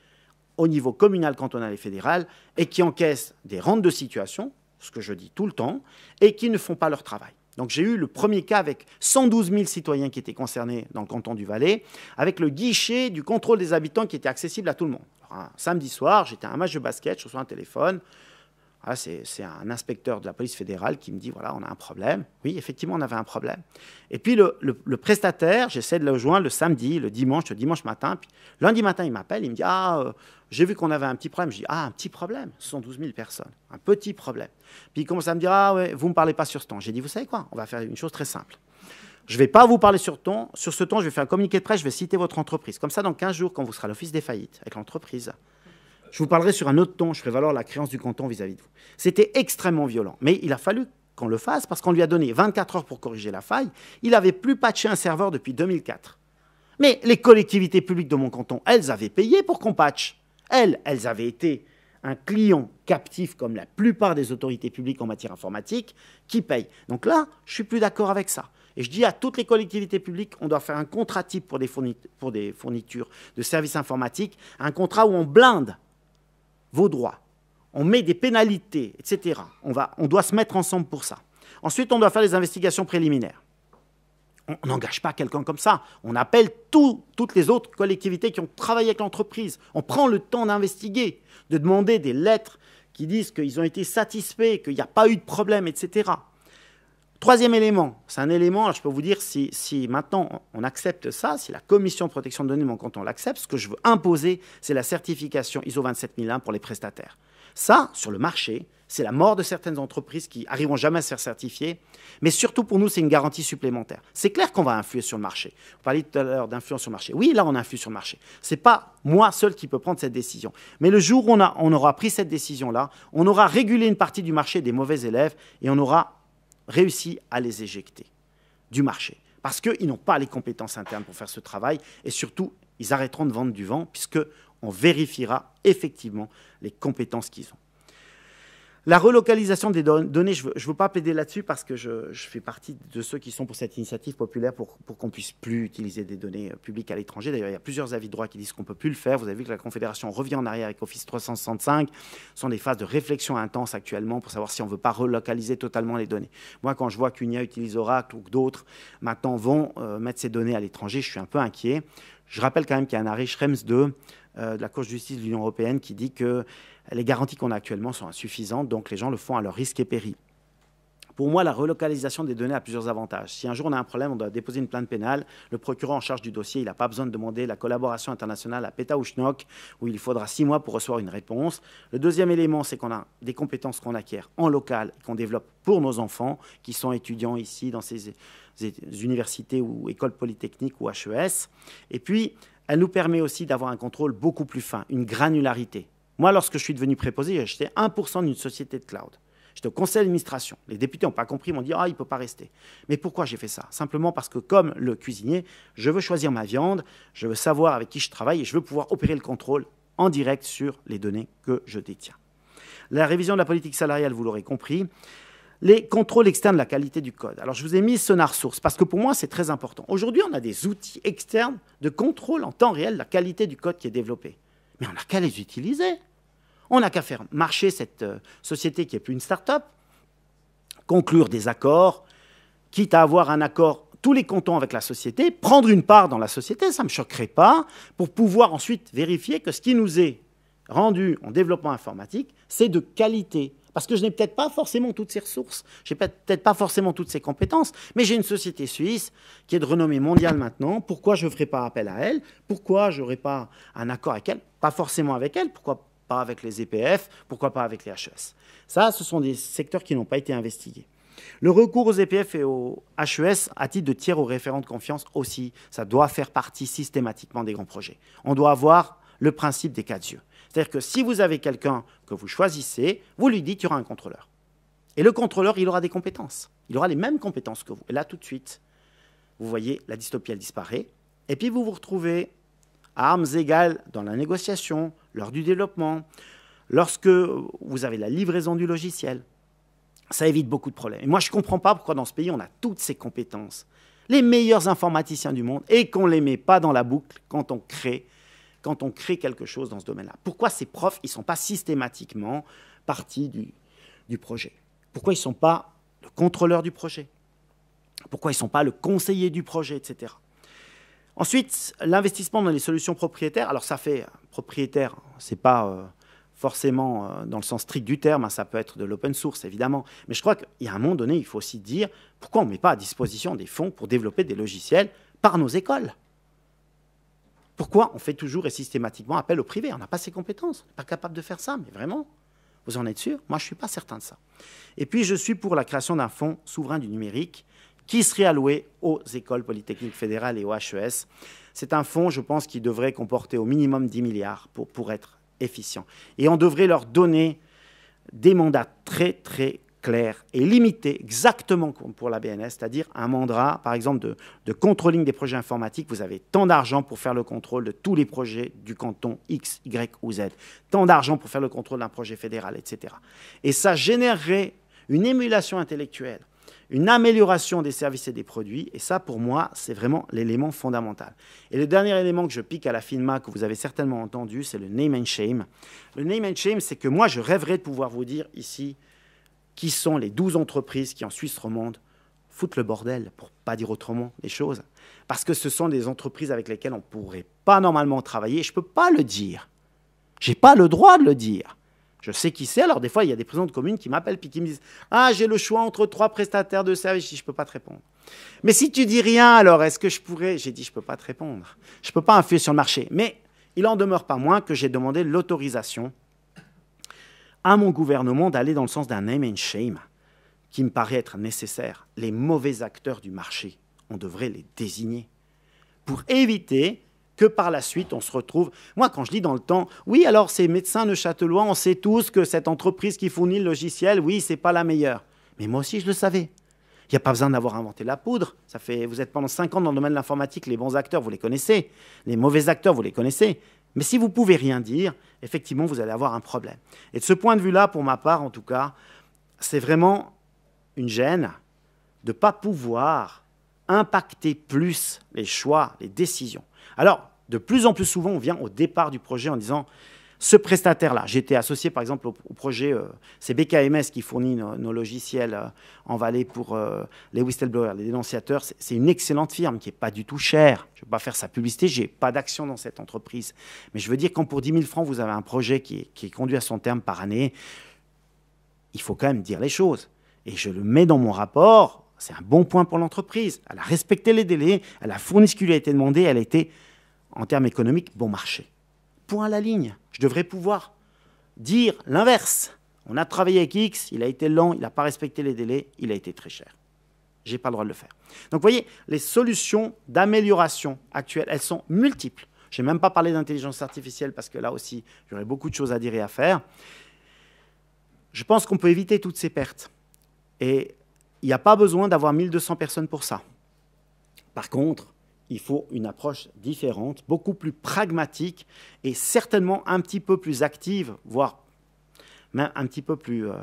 au niveau communal, cantonal et fédéral et qui encaissent des rentes de situation ce que je dis tout le temps, et qui ne font pas leur travail. Donc j'ai eu le premier cas avec 112 000 citoyens qui étaient concernés dans le canton du Valais, avec le guichet du contrôle des habitants qui était accessible à tout le monde. samedi soir, j'étais à un match de basket, je reçois un téléphone, ah, c'est un inspecteur de la police fédérale qui me dit voilà, on a un problème. Oui, effectivement, on avait un problème. Et puis le, prestataire, j'essaie de le joindre le samedi, le dimanche, le dimanche matin. Puis lundi matin, il m'appelle, il me dit ah, euh, j'ai vu qu'on avait un petit problème. Je dis ah, un petit problème. Ce sont 12 000 personnes, un petit problème. Puis il commence à me dire ah ouais, vous me parlez pas sur ce temps. » J'ai dit vous savez quoi On va faire une chose très simple. Je ne vais pas vous parler sur, ton, sur ce temps, je vais faire un communiqué de presse, je vais citer votre entreprise. Comme ça, dans 15 jours, quand vous serez à l'office des faillites avec l'entreprise, je vous parlerai sur un autre ton, je ferai valoir la créance du canton vis-à-vis de vous. C'était extrêmement violent, mais il a fallu qu'on le fasse parce qu'on lui a donné 24 heures pour corriger la faille. Il n'avait plus patché un serveur depuis 2004. Mais les collectivités publiques de mon canton, elles avaient payé pour qu'on patche. Elles, elles avaient été un client captif comme la plupart des autorités publiques en matière informatique qui paye. Donc là, je suis plus d'accord avec ça. Et je dis à toutes les collectivités publiques, on doit faire un contrat type pour des fournitures de services informatiques, un contrat où on blinde vos droits, on met des pénalités, etc. On, va, on doit se mettre ensemble pour ça. Ensuite, on doit faire des investigations préliminaires. On n'engage pas quelqu'un comme ça. On appelle toutes les autres collectivités qui ont travaillé avec l'entreprise. On prend le temps d'investiguer, de demander des lettres qui disent qu'ils ont été satisfaits, qu'il n'y a pas eu de problème, etc. Troisième élément, c'est un élément, je peux vous dire, si, maintenant on accepte ça, si la commission de protection de données de mon on l'accepte, ce que je veux imposer, c'est la certification ISO 27001 pour les prestataires. Ça, sur le marché, c'est la mort de certaines entreprises qui arriveront jamais à se faire certifier, mais surtout pour nous, c'est une garantie supplémentaire. C'est clair qu'on va influer sur le marché. On parlait tout à l'heure d'influence sur le marché. Oui, là, on influe sur le marché. C'est pas moi seul qui peux prendre cette décision. Mais le jour où on, a, on aura pris cette décision-là, on aura régulé une partie du marché des mauvais élèves et on aura réussi à les éjecter du marché. Parce qu'ils n'ont pas les compétences internes pour faire ce travail et surtout, ils arrêteront de vendre du vent puisqu'on vérifiera effectivement les compétences qu'ils ont. La relocalisation des données, je ne veux, pas plaider là-dessus parce que je, fais partie de ceux qui sont pour cette initiative populaire pour, pour qu'on puisse plus utiliser des données euh, publiques à l'étranger. D'ailleurs, il y a plusieurs avis de droit qui disent qu'on ne peut plus le faire. Vous avez vu que la Confédération revient en arrière avec Office 365. Ce sont des phases de réflexion intense actuellement pour savoir si on ne veut pas relocaliser totalement les données. Moi, quand je vois qu'UNIA utilise Oracle ou que d'autres maintenant vont euh, mettre ces données à l'étranger, je suis un peu inquiet. Je rappelle quand même qu'il y a un arrêt Schrems 2 euh, de la Cour de justice de l'Union européenne qui dit que les garanties qu'on a actuellement sont insuffisantes, donc les gens le font à leur risque et péril. Pour moi, la relocalisation des données a plusieurs avantages. Si un jour on a un problème, on doit déposer une plainte pénale. Le procureur en charge du dossier, il n'a pas besoin de demander la collaboration internationale à PETA ou snoc où il faudra six mois pour recevoir une réponse. Le deuxième élément, c'est qu'on a des compétences qu'on acquiert en local qu'on développe pour nos enfants, qui sont étudiants ici dans ces universités ou écoles polytechniques ou HES. Et puis, elle nous permet aussi d'avoir un contrôle beaucoup plus fin, une granularité. Moi, lorsque je suis devenu préposé, j'ai acheté 1% d'une société de cloud. J'étais au conseil d'administration. Les députés n'ont pas compris, ils m'ont dit Ah, il ne peut pas rester. Mais pourquoi j'ai fait ça Simplement parce que, comme le cuisinier, je veux choisir ma viande, je veux savoir avec qui je travaille et je veux pouvoir opérer le contrôle en direct sur les données que je détiens. La révision de la politique salariale, vous l'aurez compris. Les contrôles externes de la qualité du code. Alors, je vous ai mis Sonar Source parce que pour moi, c'est très important. Aujourd'hui, on a des outils externes de contrôle en temps réel de la qualité du code qui est développé. Mais on n'a qu'à les utiliser. On n'a qu'à faire marcher cette euh, société qui n'est plus une start-up, conclure des accords, quitte à avoir un accord tous les cantons avec la société, prendre une part dans la société, ça ne me choquerait pas, pour pouvoir ensuite vérifier que ce qui nous est rendu en développement informatique, c'est de qualité. Parce que je n'ai peut-être pas forcément toutes ces ressources, je n'ai peut-être pas forcément toutes ces compétences, mais j'ai une société suisse qui est de renommée mondiale maintenant. Pourquoi je ne ferai pas appel à elle Pourquoi je n'aurai pas un accord avec elle Pas forcément avec elle, pourquoi pas avec les EPF, pourquoi pas avec les HES Ça, ce sont des secteurs qui n'ont pas été investigués. Le recours aux EPF et aux HES à titre de tiers aux référents de confiance aussi, ça doit faire partie systématiquement des grands projets. On doit avoir le principe des quatre yeux. C'est-à-dire que si vous avez quelqu'un que vous choisissez, vous lui dites tu y aura un contrôleur. Et le contrôleur, il aura des compétences. Il aura les mêmes compétences que vous. Et là, tout de suite, vous voyez, la dystopie, elle disparaît. Et puis, vous vous retrouvez à armes égales dans la négociation, lors du développement, lorsque vous avez la livraison du logiciel. Ça évite beaucoup de problèmes. Et moi, je ne comprends pas pourquoi dans ce pays, on a toutes ces compétences. Les meilleurs informaticiens du monde et qu'on ne les met pas dans la boucle quand on crée, quand on crée quelque chose dans ce domaine-là. Pourquoi ces profs, ils ne sont pas systématiquement partis du, du projet Pourquoi ils ne sont pas le contrôleur du projet Pourquoi ils ne sont pas le conseiller du projet, etc. Ensuite, l'investissement dans les solutions propriétaires. Alors ça fait euh, propriétaire, c'est pas euh, forcément euh, dans le sens strict du terme, hein, ça peut être de l'open source évidemment, mais je crois qu'à y a un moment donné, il faut aussi dire pourquoi on ne met pas à disposition des fonds pour développer des logiciels par nos écoles. Pourquoi on fait toujours et systématiquement appel au privé On n'a pas ces compétences, on n'est pas capable de faire ça, mais vraiment Vous en êtes sûr Moi, je ne suis pas certain de ça. Et puis, je suis pour la création d'un fonds souverain du numérique qui serait alloué aux écoles polytechniques fédérales et aux HES. C'est un fonds, je pense, qui devrait comporter au minimum 10 milliards pour, pour être efficient. Et on devrait leur donner des mandats très, très clairs et limités, exactement comme pour la BNS, c'est-à-dire un mandat, par exemple, de, de controlling des projets informatiques. Vous avez tant d'argent pour faire le contrôle de tous les projets du canton X, Y ou Z, tant d'argent pour faire le contrôle d'un projet fédéral, etc. Et ça générerait une émulation intellectuelle une amélioration des services et des produits. Et ça, pour moi, c'est vraiment l'élément fondamental. Et le dernier élément que je pique à la FINMA, que vous avez certainement entendu, c'est le name and shame. Le name and shame, c'est que moi, je rêverais de pouvoir vous dire ici qui sont les 12 entreprises qui, en Suisse romande, foutent le bordel, pour pas dire autrement les choses. Parce que ce sont des entreprises avec lesquelles on ne pourrait pas normalement travailler. Je ne peux pas le dire. J'ai pas le droit de le dire. Je sais qui c'est. Alors, des fois, il y a des présidents de communes qui m'appellent puis qui me disent Ah, j'ai le choix entre trois prestataires de services. Je ne peux pas te répondre. Mais si tu dis rien, alors est-ce que je pourrais J'ai dit Je ne peux pas te répondre. Je ne peux pas influer sur le marché. Mais il en demeure pas moins que j'ai demandé l'autorisation à mon gouvernement d'aller dans le sens d'un name and shame qui me paraît être nécessaire. Les mauvais acteurs du marché, on devrait les désigner pour éviter que par la suite, on se retrouve. Moi, quand je dis dans le temps, oui, alors ces médecins Châtelois, on sait tous que cette entreprise qui fournit le logiciel, oui, c'est pas la meilleure. Mais moi aussi, je le savais. Il n'y a pas besoin d'avoir inventé la poudre. Ça fait, vous êtes pendant 5 ans dans le domaine de l'informatique, les bons acteurs, vous les connaissez. Les mauvais acteurs, vous les connaissez. Mais si vous pouvez rien dire, effectivement, vous allez avoir un problème. Et de ce point de vue-là, pour ma part en tout cas, c'est vraiment une gêne de ne pas pouvoir impacter plus les choix, les décisions. Alors, de plus en plus souvent, on vient au départ du projet en disant ce prestataire-là. J'étais associé par exemple au, projet, euh, CBKMS qui fournit nos, logiciels euh, en Valais pour euh, les whistleblowers, les dénonciateurs. C'est une excellente firme qui n'est pas du tout chère. Je ne vais pas faire sa publicité, je n'ai pas d'action dans cette entreprise. Mais je veux dire, quand pour 10 000 francs, vous avez un projet qui qui est conduit à son terme par année, il faut quand même dire les choses. Et je le mets dans mon rapport, c'est un bon point pour l'entreprise. Elle a respecté les délais, elle a fourni ce qui lui a été demandé, elle a été en termes économiques, bon marché. Point à la ligne. Je devrais pouvoir dire l'inverse. On a travaillé avec X, il a été lent, il n'a pas respecté les délais, il a été très cher. Je n'ai pas le droit de le faire. Donc vous voyez, les solutions d'amélioration actuelles, elles sont multiples. Je n'ai même pas parlé d'intelligence artificielle parce que là aussi, j'aurais beaucoup de choses à dire et à faire. Je pense qu'on peut éviter toutes ces pertes. Et il n'y a pas besoin d'avoir 1200 personnes pour ça. Par contre, il faut une approche différente, beaucoup plus pragmatique et certainement un petit peu plus active, voire même un petit peu plus dur euh,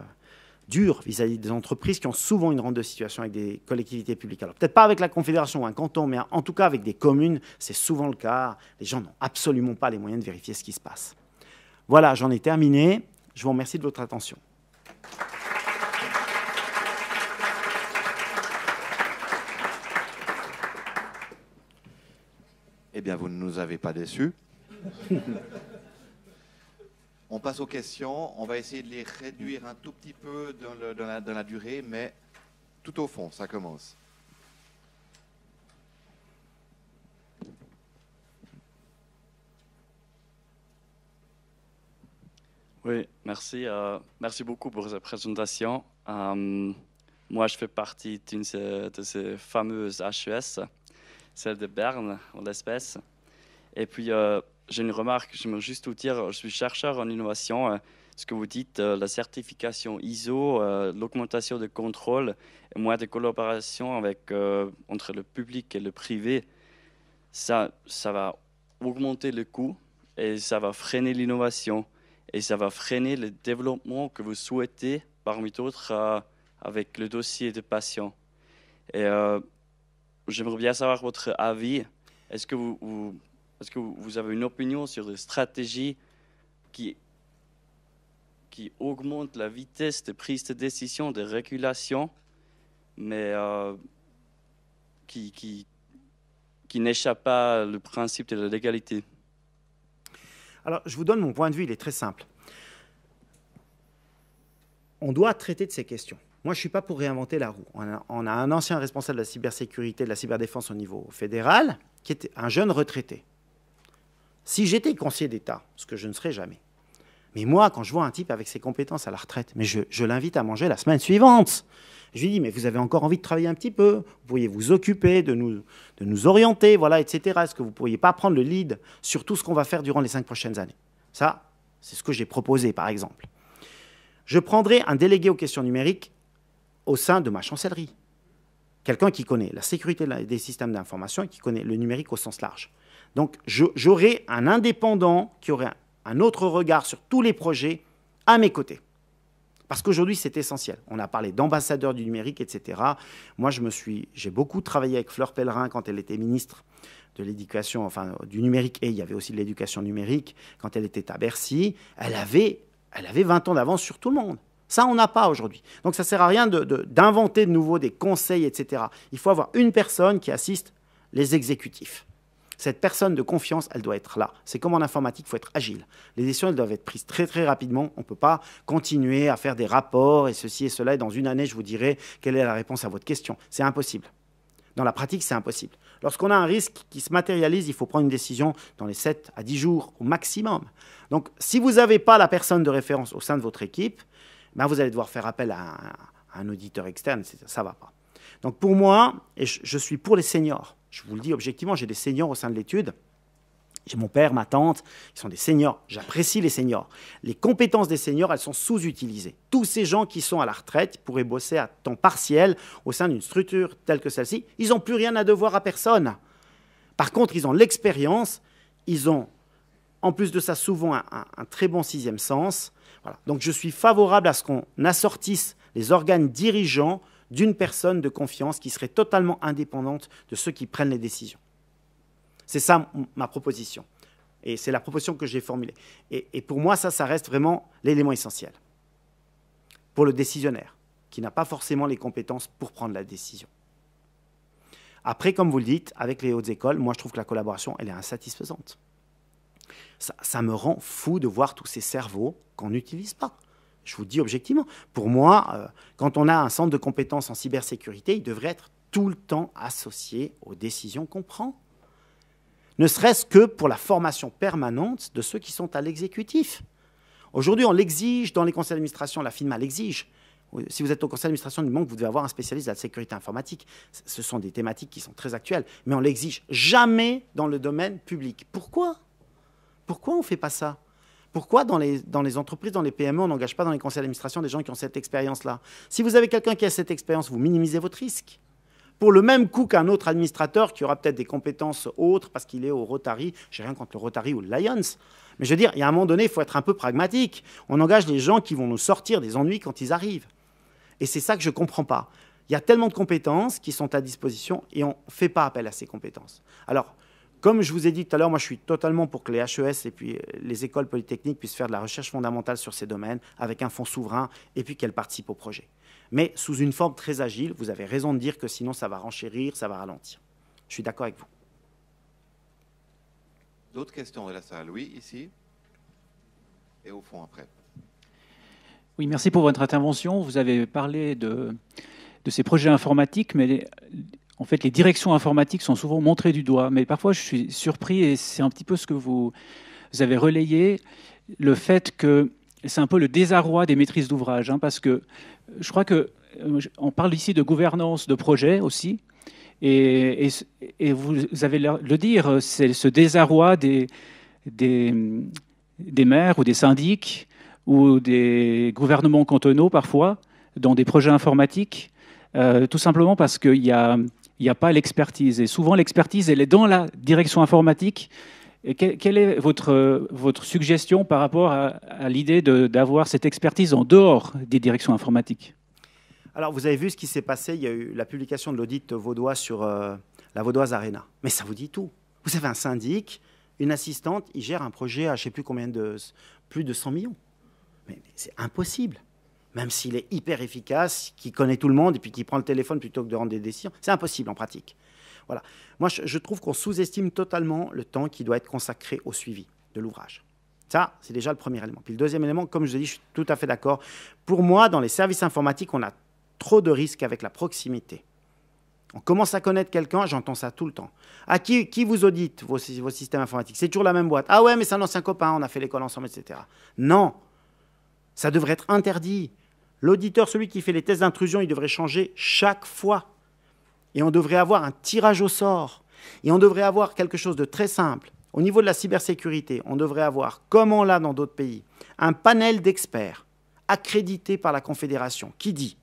dure vis-à-vis des entreprises qui ont souvent une rente de situation avec des collectivités publiques. Alors peut-être pas avec la Confédération ou un canton, mais en tout cas avec des communes, c'est souvent le cas. Les gens n'ont absolument pas les moyens de vérifier ce qui se passe. Voilà, j'en ai terminé. Je vous remercie de votre attention. Eh bien, vous ne nous avez pas déçus. on passe aux questions. On va essayer de les réduire un tout petit peu dans, la, durée, mais tout au fond, ça commence. Oui, merci. Euh, merci beaucoup pour cette présentation. Euh, moi, je fais partie de ces fameuses HES, celle de Berne, en l'espèce. Et puis, euh, j'ai une remarque, je veux juste vous dire, je suis chercheur en innovation. Euh, ce que vous dites, euh, la certification ISO, l'augmentation de contrôle, et moins de collaboration avec, entre le public et le privé, ça, ça va augmenter le coût et ça va freiner l'innovation et ça va freiner le développement que vous souhaitez parmi d'autres avec le dossier de patients. Et j'aimerais bien savoir votre avis. Est-ce que vous, avez une opinion sur une stratégie qui, qui augmente la vitesse de prise de décision, de régulation, mais euh, qui, qui, qui n'échappe pas le principe de la légalité Alors, je vous donne mon point de vue, il est très simple. On doit traiter de ces questions. Moi, je ne suis pas pour réinventer la roue. On a, un ancien responsable de la cybersécurité, de la cyberdéfense au niveau fédéral, qui était un jeune retraité. Si j'étais conseiller d'État, ce que je ne serais jamais, mais moi, quand je vois un type avec ses compétences à la retraite, mais je, l'invite à manger la semaine suivante. Je lui dis, mais vous avez encore envie de travailler un petit peu, vous pourriez vous occuper, de nous, de nous orienter, voilà, etc. Est-ce que vous ne pourriez pas prendre le lead sur tout ce qu'on va faire durant les cinq prochaines années Ça, c'est ce que j'ai proposé, par exemple. Je prendrai un délégué aux questions numériques au sein de ma chancellerie. Quelqu'un qui connaît la sécurité des systèmes d'information et qui connaît le numérique au sens large. Donc j'aurai un indépendant qui aurait un autre regard sur tous les projets à mes côtés. Parce qu'aujourd'hui, c'est essentiel. On a parlé d'ambassadeurs du numérique, etc. Moi, je me suis, j'ai beaucoup travaillé avec Fleur Pellerin quand elle était ministre de l'éducation, enfin du numérique, et il y avait aussi de l'éducation numérique quand elle était à Bercy. Elle avait, elle avait 20 ans d'avance sur tout le monde. Ça, on n'a pas aujourd'hui. Donc ça ne sert à rien d'inventer de, nouveau des conseils, etc. Il faut avoir une personne qui assiste les exécutifs. Cette personne de confiance, elle doit être là. C'est comme en informatique, il faut être agile. Les décisions, elles doivent être prises très très rapidement. On ne peut pas continuer à faire des rapports et ceci et cela. Et dans une année, je vous dirai quelle est la réponse à votre question. C'est impossible. Dans la pratique, c'est impossible. Lorsqu'on a un risque qui se matérialise, il faut prendre une décision dans les 7 à 10 jours au maximum. Donc, si vous n'avez pas la personne de référence au sein de votre équipe, ben, vous allez devoir faire appel à un, auditeur externe, ça ne va pas. Donc pour moi, et je, suis pour les seniors, je vous le dis objectivement, j'ai des seniors au sein de l'étude. J'ai mon père, ma tante, ils sont des seniors. J'apprécie les seniors. Les compétences des seniors, elles sont sous-utilisées. Tous ces gens qui sont à la retraite pourraient bosser à temps partiel au sein d'une structure telle que celle-ci. Ils n'ont plus rien à devoir à personne. Par contre, ils ont l'expérience, ils ont, en plus de ça, souvent un très bon sixième sens, donc je suis favorable à ce qu'on assortisse les organes dirigeants d'une personne de confiance qui serait totalement indépendante de ceux qui prennent les décisions. C'est ça ma proposition. Et c'est la proposition que j'ai formulée. Et, et, pour moi, ça, ça reste vraiment l'élément essentiel pour le décisionnaire, qui n'a pas forcément les compétences pour prendre la décision. Après, comme vous le dites, avec les hautes écoles, moi, je trouve que la collaboration, elle est insatisfaisante. Ça, me rend fou de voir tous ces cerveaux qu'on n'utilise pas. Je vous dis objectivement. Pour moi, euh, quand on a un centre de compétences en cybersécurité, il devrait être tout le temps associé aux décisions qu'on prend. Ne serait-ce que pour la formation permanente de ceux qui sont à l'exécutif. Aujourd'hui, on l'exige dans les conseils d'administration, la FINMA l'exige. Si vous êtes au conseil d'administration du monde, vous devez avoir un spécialiste de la sécurité informatique. Ce sont des thématiques qui sont très actuelles, mais on l'exige jamais dans le domaine public. Pourquoi pourquoi on ne fait pas ça pourquoi dans les, entreprises, dans les PME, on n'engage pas dans les conseils d'administration des gens qui ont cette expérience-là Si vous avez quelqu'un qui a cette expérience, vous minimisez votre risque. Pour le même coup qu'un autre administrateur qui aura peut-être des compétences autres parce qu'il est au Rotary, j'ai rien contre le Rotary ou le Lions, mais je veux dire, il y a un moment donné, il faut être un peu pragmatique. On engage les gens qui vont nous sortir des ennuis quand ils arrivent. Et c'est ça que je ne comprends pas. Il y a tellement de compétences qui sont à disposition et on ne fait pas appel à ces compétences. Alors, comme je vous ai dit tout à l'heure, moi je suis totalement pour que les HES et puis euh, les écoles polytechniques puissent faire de la recherche fondamentale sur ces domaines avec un fonds souverain et puis qu'elles participent au projet. Mais sous une forme très agile, vous avez raison de dire que sinon ça va renchérir, ça va ralentir. Je suis d'accord avec vous. D'autres questions de la salle Oui, ici. Et au fond après. Oui, merci pour votre intervention. Vous avez parlé de, de ces projets informatiques, mais en fait, les directions informatiques sont souvent montrées du doigt, mais parfois je suis surpris, et c'est un petit peu ce que vous, avez relayé, le fait que c'est un peu le désarroi des maîtrises d'ouvrage, hein, parce que euh, je crois que euh, on parle ici de gouvernance de projet aussi, et, et, vous avez le dire, c'est ce désarroi des, des, des maires ou des syndics ou des gouvernements cantonaux parfois dans des projets informatiques, euh, tout simplement parce qu'il y a il n'y a pas l'expertise. Et souvent, l'expertise, elle est dans la direction informatique. quelle est votre, suggestion par rapport à, l'idée d'avoir cette expertise en dehors des directions informatiques Alors, vous avez vu ce qui s'est passé. Il y a eu la publication de l'audit vaudois sur euh, la Vaudoise Arena. Mais ça vous dit tout. Vous avez un syndic, une assistante, il gère un projet à je ne sais plus combien de... plus de 100 millions. mais c'est impossible même s'il est hyper efficace, qui connaît tout le monde et puis qui prend le téléphone plutôt que de rendre des décisions, c'est impossible en pratique. Voilà. Moi, je, trouve qu'on sous-estime totalement le temps qui doit être consacré au suivi de l'ouvrage. Ça, c'est déjà le premier élément. Puis le deuxième élément, comme je l'ai dit, je suis tout à fait d'accord. Pour moi, dans les services informatiques, on a trop de risques avec la proximité. On commence à connaître quelqu'un, j'entends ça tout le temps. À ah, qui, vous audite vos, vos systèmes informatiques C'est toujours la même boîte. Ah ouais, mais c'est un ancien copain, on a fait l'école ensemble, etc. Non, ça devrait être interdit. L'auditeur, celui qui fait les tests d'intrusion, il devrait changer chaque fois. Et on devrait avoir un tirage au sort. Et on devrait avoir quelque chose de très simple. Au niveau de la cybersécurité, on devrait avoir, comme on l'a dans d'autres pays, un panel d'experts accrédités par la Confédération qui dit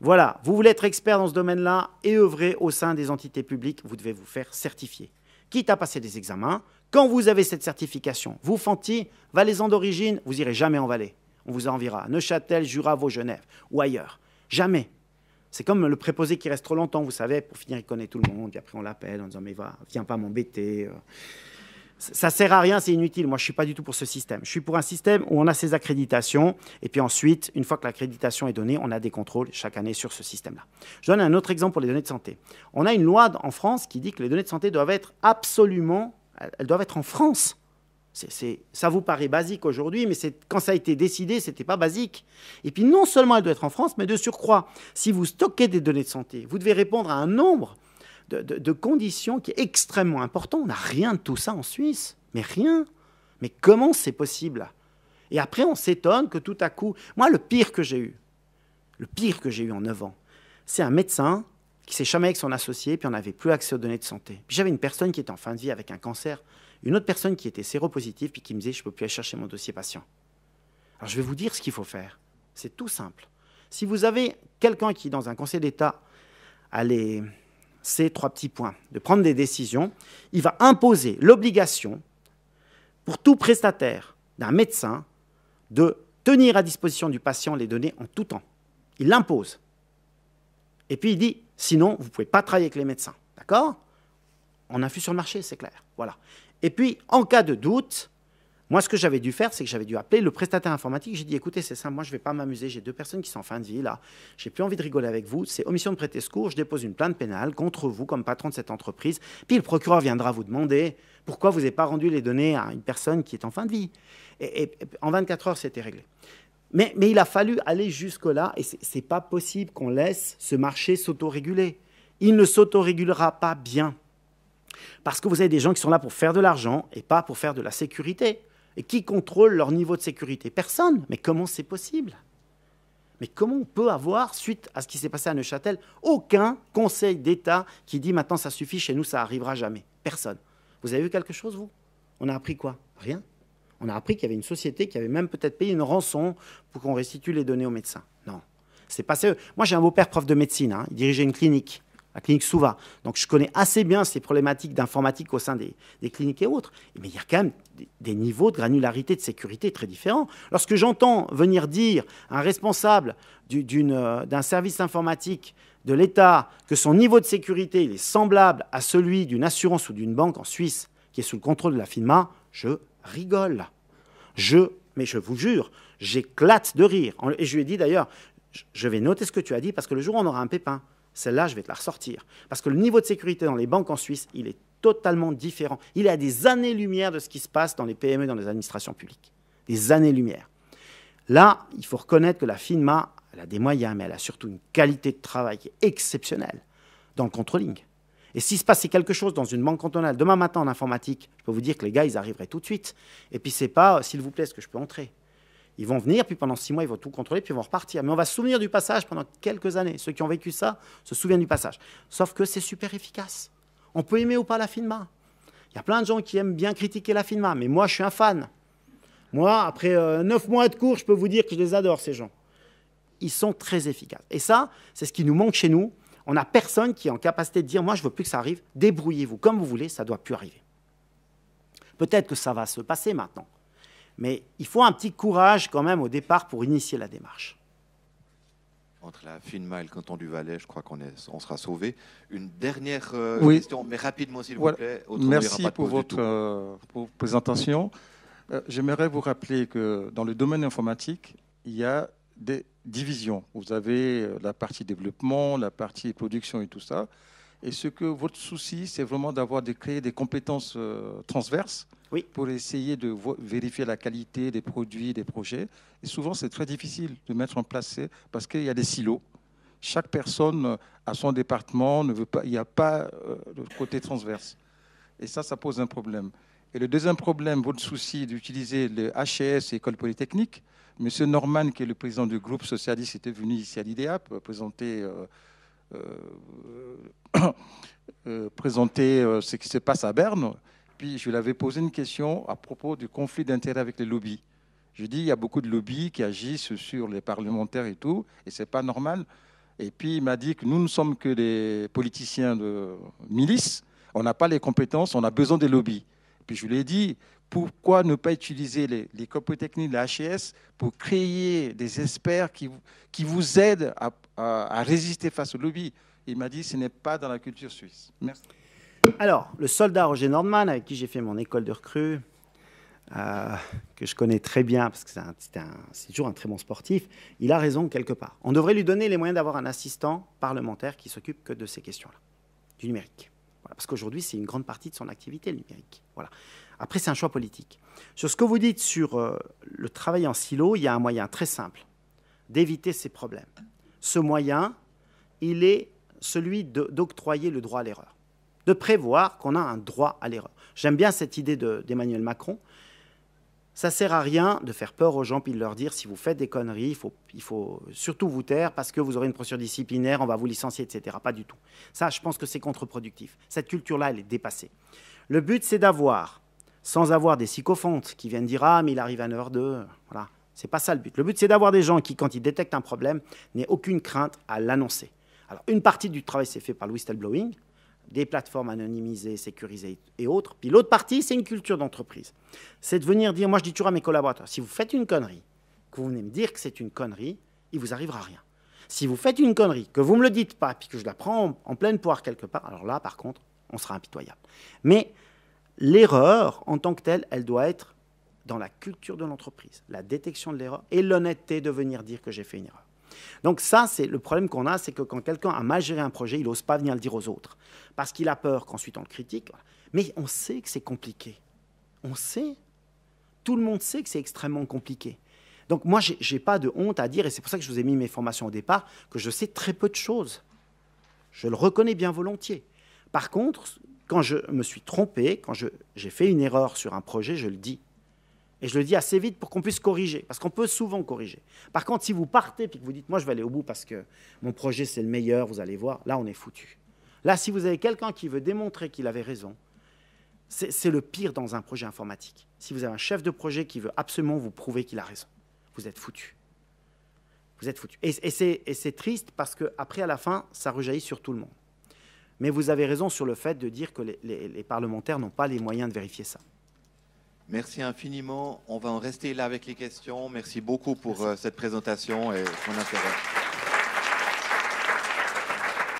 voilà, vous voulez être expert dans ce domaine-là et œuvrer au sein des entités publiques, vous devez vous faire certifier. Quitte à passer des examens, quand vous avez cette certification, vous, Fanti, en d'origine, vous irez jamais en Valais on vous enverra. À Neuchâtel, Jura, Vaux-Genève ou ailleurs. Jamais. C'est comme le préposé qui reste trop longtemps, vous savez, pour finir, il connaît tout le monde, puis après on l'appelle en disant Mais va, viens pas m'embêter. Euh. Ça sert à rien, c'est inutile. Moi, je suis pas du tout pour ce système. Je suis pour un système où on a ses accréditations, et puis ensuite, une fois que l'accréditation est donnée, on a des contrôles chaque année sur ce système-là. Je donne un autre exemple pour les données de santé. On a une loi en France qui dit que les données de santé doivent être absolument, elles doivent être en France ça vous paraît basique aujourd'hui, mais quand ça a été décidé, ce n'était pas basique. Et puis non seulement elle doit être en France, mais de surcroît, si vous stockez des données de santé, vous devez répondre à un nombre de, conditions qui est extrêmement important. On n'a rien de tout ça en Suisse, mais rien. Mais comment c'est possible Et après, on s'étonne que tout à coup, moi, le pire que j'ai eu, le pire que j'ai eu en 9 ans, c'est un médecin qui s'est jamais avec son associé, puis on n'avait plus accès aux données de santé. Puis j'avais une personne qui était en fin de vie avec un cancer une autre personne qui était séropositive puis qui me disait je peux plus aller chercher mon dossier patient. Alors je vais vous dire ce qu'il faut faire. C'est tout simple. Si vous avez quelqu'un qui dans un conseil d'État a les ces trois petits points de prendre des décisions, il va imposer l'obligation pour tout prestataire d'un médecin de tenir à disposition du patient les données en tout temps. Il l'impose. Et puis il dit sinon vous ne pouvez pas travailler avec les médecins. D'accord On a influe sur le marché, c'est clair. Voilà. Et puis, en cas de doute, moi, ce que j'avais dû faire, c'est que j'avais dû appeler le prestataire informatique. J'ai dit, écoutez, c'est ça, moi, je ne vais pas m'amuser. J'ai deux personnes qui sont en fin de vie, là. J'ai plus envie de rigoler avec vous. C'est omission de prêter secours. Je dépose une plainte pénale contre vous comme patron de cette entreprise. Puis le procureur viendra vous demander pourquoi vous n'avez pas rendu les données à une personne qui est en fin de vie. Et, en 24 heures, c'était réglé. Mais, mais, il a fallu aller jusque-là. Et ce n'est pas possible qu'on laisse ce marché s'autoréguler. Il ne s'autorégulera pas bien. Parce que vous avez des gens qui sont là pour faire de l'argent et pas pour faire de la sécurité. Et qui contrôlent leur niveau de sécurité Personne. Mais comment c'est possible mais comment on peut avoir, suite à ce qui s'est passé à Neuchâtel, aucun conseil d'État qui dit maintenant ça suffit, chez nous ça arrivera jamais Personne. Vous avez vu quelque chose, vous On a appris quoi Rien. On a appris qu'il y avait une société qui avait même peut-être payé une rançon pour qu'on restitue les données aux médecins. Non. C'est passé. Moi, j'ai un beau-père prof de médecine. Hein. Il dirigeait une clinique la clinique Souva. Donc je connais assez bien ces problématiques d'informatique au sein des, cliniques et autres. Mais il y a quand même des, niveaux de granularité de sécurité très différents. Lorsque j'entends venir dire un responsable euh, d'un service informatique de l'État que son niveau de sécurité est semblable à celui d'une assurance ou d'une banque en Suisse qui est sous le contrôle de la FINMA, je rigole. Je, mais je vous jure, j'éclate de rire. Et je lui ai dit d'ailleurs, je vais noter ce que tu as dit parce que le jour où on aura un pépin, celle-là, je vais te la ressortir. Parce que le niveau de sécurité dans les banques en Suisse, il est totalement différent. Il est à des années-lumière de ce qui se passe dans les PME, dans les administrations publiques. Des années-lumière. Là, il faut reconnaître que la FINMA, elle a des moyens, mais elle a surtout une qualité de travail qui est exceptionnelle dans le controlling. Et s'il se passait quelque chose dans une banque cantonale demain matin en informatique, je peux vous dire que les gars, ils arriveraient tout de suite. Et puis, c'est pas, euh, s'il vous plaît, ce que je peux entrer ils vont venir, puis pendant six mois, ils vont tout contrôler, puis ils vont repartir. Mais on va se souvenir du passage pendant quelques années. Ceux qui ont vécu ça se souviennent du passage. Sauf que c'est super efficace. On peut aimer ou pas la FINMA. Il y a plein de gens qui aiment bien critiquer la FINMA, mais moi, je suis un fan. Moi, après euh, neuf mois de cours, je peux vous dire que je les adore, ces gens. Ils sont très efficaces. Et ça, c'est ce qui nous manque chez nous. On n'a personne qui est en capacité de dire, moi, je veux plus que ça arrive. Débrouillez-vous comme vous voulez, ça ne doit plus arriver. Peut-être que ça va se passer maintenant. Mais il faut un petit courage quand même au départ pour initier la démarche. Entre la FINMA et le canton du Valais, je crois qu'on on sera sauvé. Une dernière euh, question, mais rapidement s'il vous plaît. Merci pour votre, euh, présentation. Euh, j'aimerais vous rappeler que dans le domaine informatique, il y a des divisions. Vous avez la partie développement, la partie production et tout ça. Et ce que votre souci, c'est vraiment d'avoir de créer des compétences euh, transverses pour essayer de vérifier la qualité des produits, des projets. Et souvent, c'est très difficile de mettre en place parce qu'il y a des silos. Chaque personne à euh, son département ne veut pas. Il n'y a pas euh, de côté transverse. Et ça, ça pose un problème. Et le deuxième problème, votre souci d'utiliser le HES, École Polytechnique. Monsieur Norman, qui est le président du groupe socialiste, était venu ici à pour présenter. Euh, euh, présenter euh, ce qui se passe à Berne. Puis je lui avais posé une question à propos du conflit d'intérêt avec les lobbies. Je dis, il y a beaucoup de lobbies qui agissent sur les parlementaires et tout, et c'est pas normal. Et puis il m'a dit que nous ne sommes que des politiciens de milice, on n'a pas les compétences, on a besoin des lobbies. Puis je lui ai dit, pourquoi ne pas utiliser les, les de la HES pour créer des experts qui, qui vous aident à, résister face au lobby Il m'a dit ce n'est pas dans la culture suisse. Merci. Alors, le soldat Roger Nordman, avec qui j'ai fait mon école de recrue, euh, que je connais très bien, parce que c'est toujours un très bon sportif, il a raison quelque part. On devrait lui donner les moyens d'avoir un assistant parlementaire qui s'occupe que de ces questions-là, du numérique parce qu'aujourd'hui, c'est une grande partie de son activité, le numérique. Voilà. Après, c'est un choix politique. Sur ce que vous dites sur euh, le travail en silo, il y a un moyen très simple d'éviter ces problèmes. Ce moyen, il est celui d'octroyer le droit à l'erreur, de prévoir qu'on a un droit à l'erreur. J'aime bien cette idée d'Emmanuel Macron ça sert à rien de faire peur aux gens puis de leur dire si vous faites des conneries, il faut, surtout vous taire parce que vous aurez une procédure disciplinaire, on va vous licencier, etc. Pas du tout. Ça, je pense que c'est contre-productif. Cette culture-là, elle est dépassée. Le but, c'est d'avoir, sans avoir des sycophantes qui viennent dire Ah, mais il arrive à 9 h 02 Voilà. C'est pas ça le but. Le but, c'est d'avoir des gens qui, quand ils détectent un problème, n'aient aucune crainte à l'annoncer. Alors, une partie du travail, c'est fait par le « whistleblowing » des plateformes anonymisées, sécurisées et autres. Puis l'autre partie, c'est une culture d'entreprise. C'est de venir dire, moi je dis toujours à mes collaborateurs, si vous faites une connerie, que vous venez me dire que c'est une connerie, il vous arrivera rien. Si vous faites une connerie, que vous ne me le dites pas, puis que je la prends en, en pleine poire quelque part, alors là, par contre, on sera impitoyable. Mais l'erreur, en tant que telle, elle doit être dans la culture de l'entreprise, la détection de l'erreur et l'honnêteté de venir dire que j'ai fait une erreur. Donc ça, c'est le problème qu'on a, c'est que quand quelqu'un a mal géré un projet, il n'ose pas venir le dire aux autres, parce qu'il a peur qu'ensuite on le critique. Mais on sait que c'est compliqué. On sait. Tout le monde sait que c'est extrêmement compliqué. Donc moi, je n'ai pas de honte à dire, et c'est pour ça que je vous ai mis mes formations au départ, que je sais très peu de choses. Je le reconnais bien volontiers. Par contre, quand je me suis trompé, quand j'ai fait une erreur sur un projet, je le dis et je le dis assez vite pour qu'on puisse corriger, parce qu'on peut souvent corriger. Par contre, si vous partez et que vous dites, moi je vais aller au bout parce que mon projet c'est le meilleur, vous allez voir, là on est foutu. Là, si vous avez quelqu'un qui veut démontrer qu'il avait raison, c'est le pire dans un projet informatique. Si vous avez un chef de projet qui veut absolument vous prouver qu'il a raison, vous êtes foutu. Vous êtes foutu. Et, c'est triste parce qu'après, à la fin, ça rejaillit sur tout le monde. Mais vous avez raison sur le fait de dire que les parlementaires n'ont pas les moyens de vérifier ça. Merci infiniment. On va en rester là avec les questions. Merci beaucoup pour euh, cette présentation et son intérêt.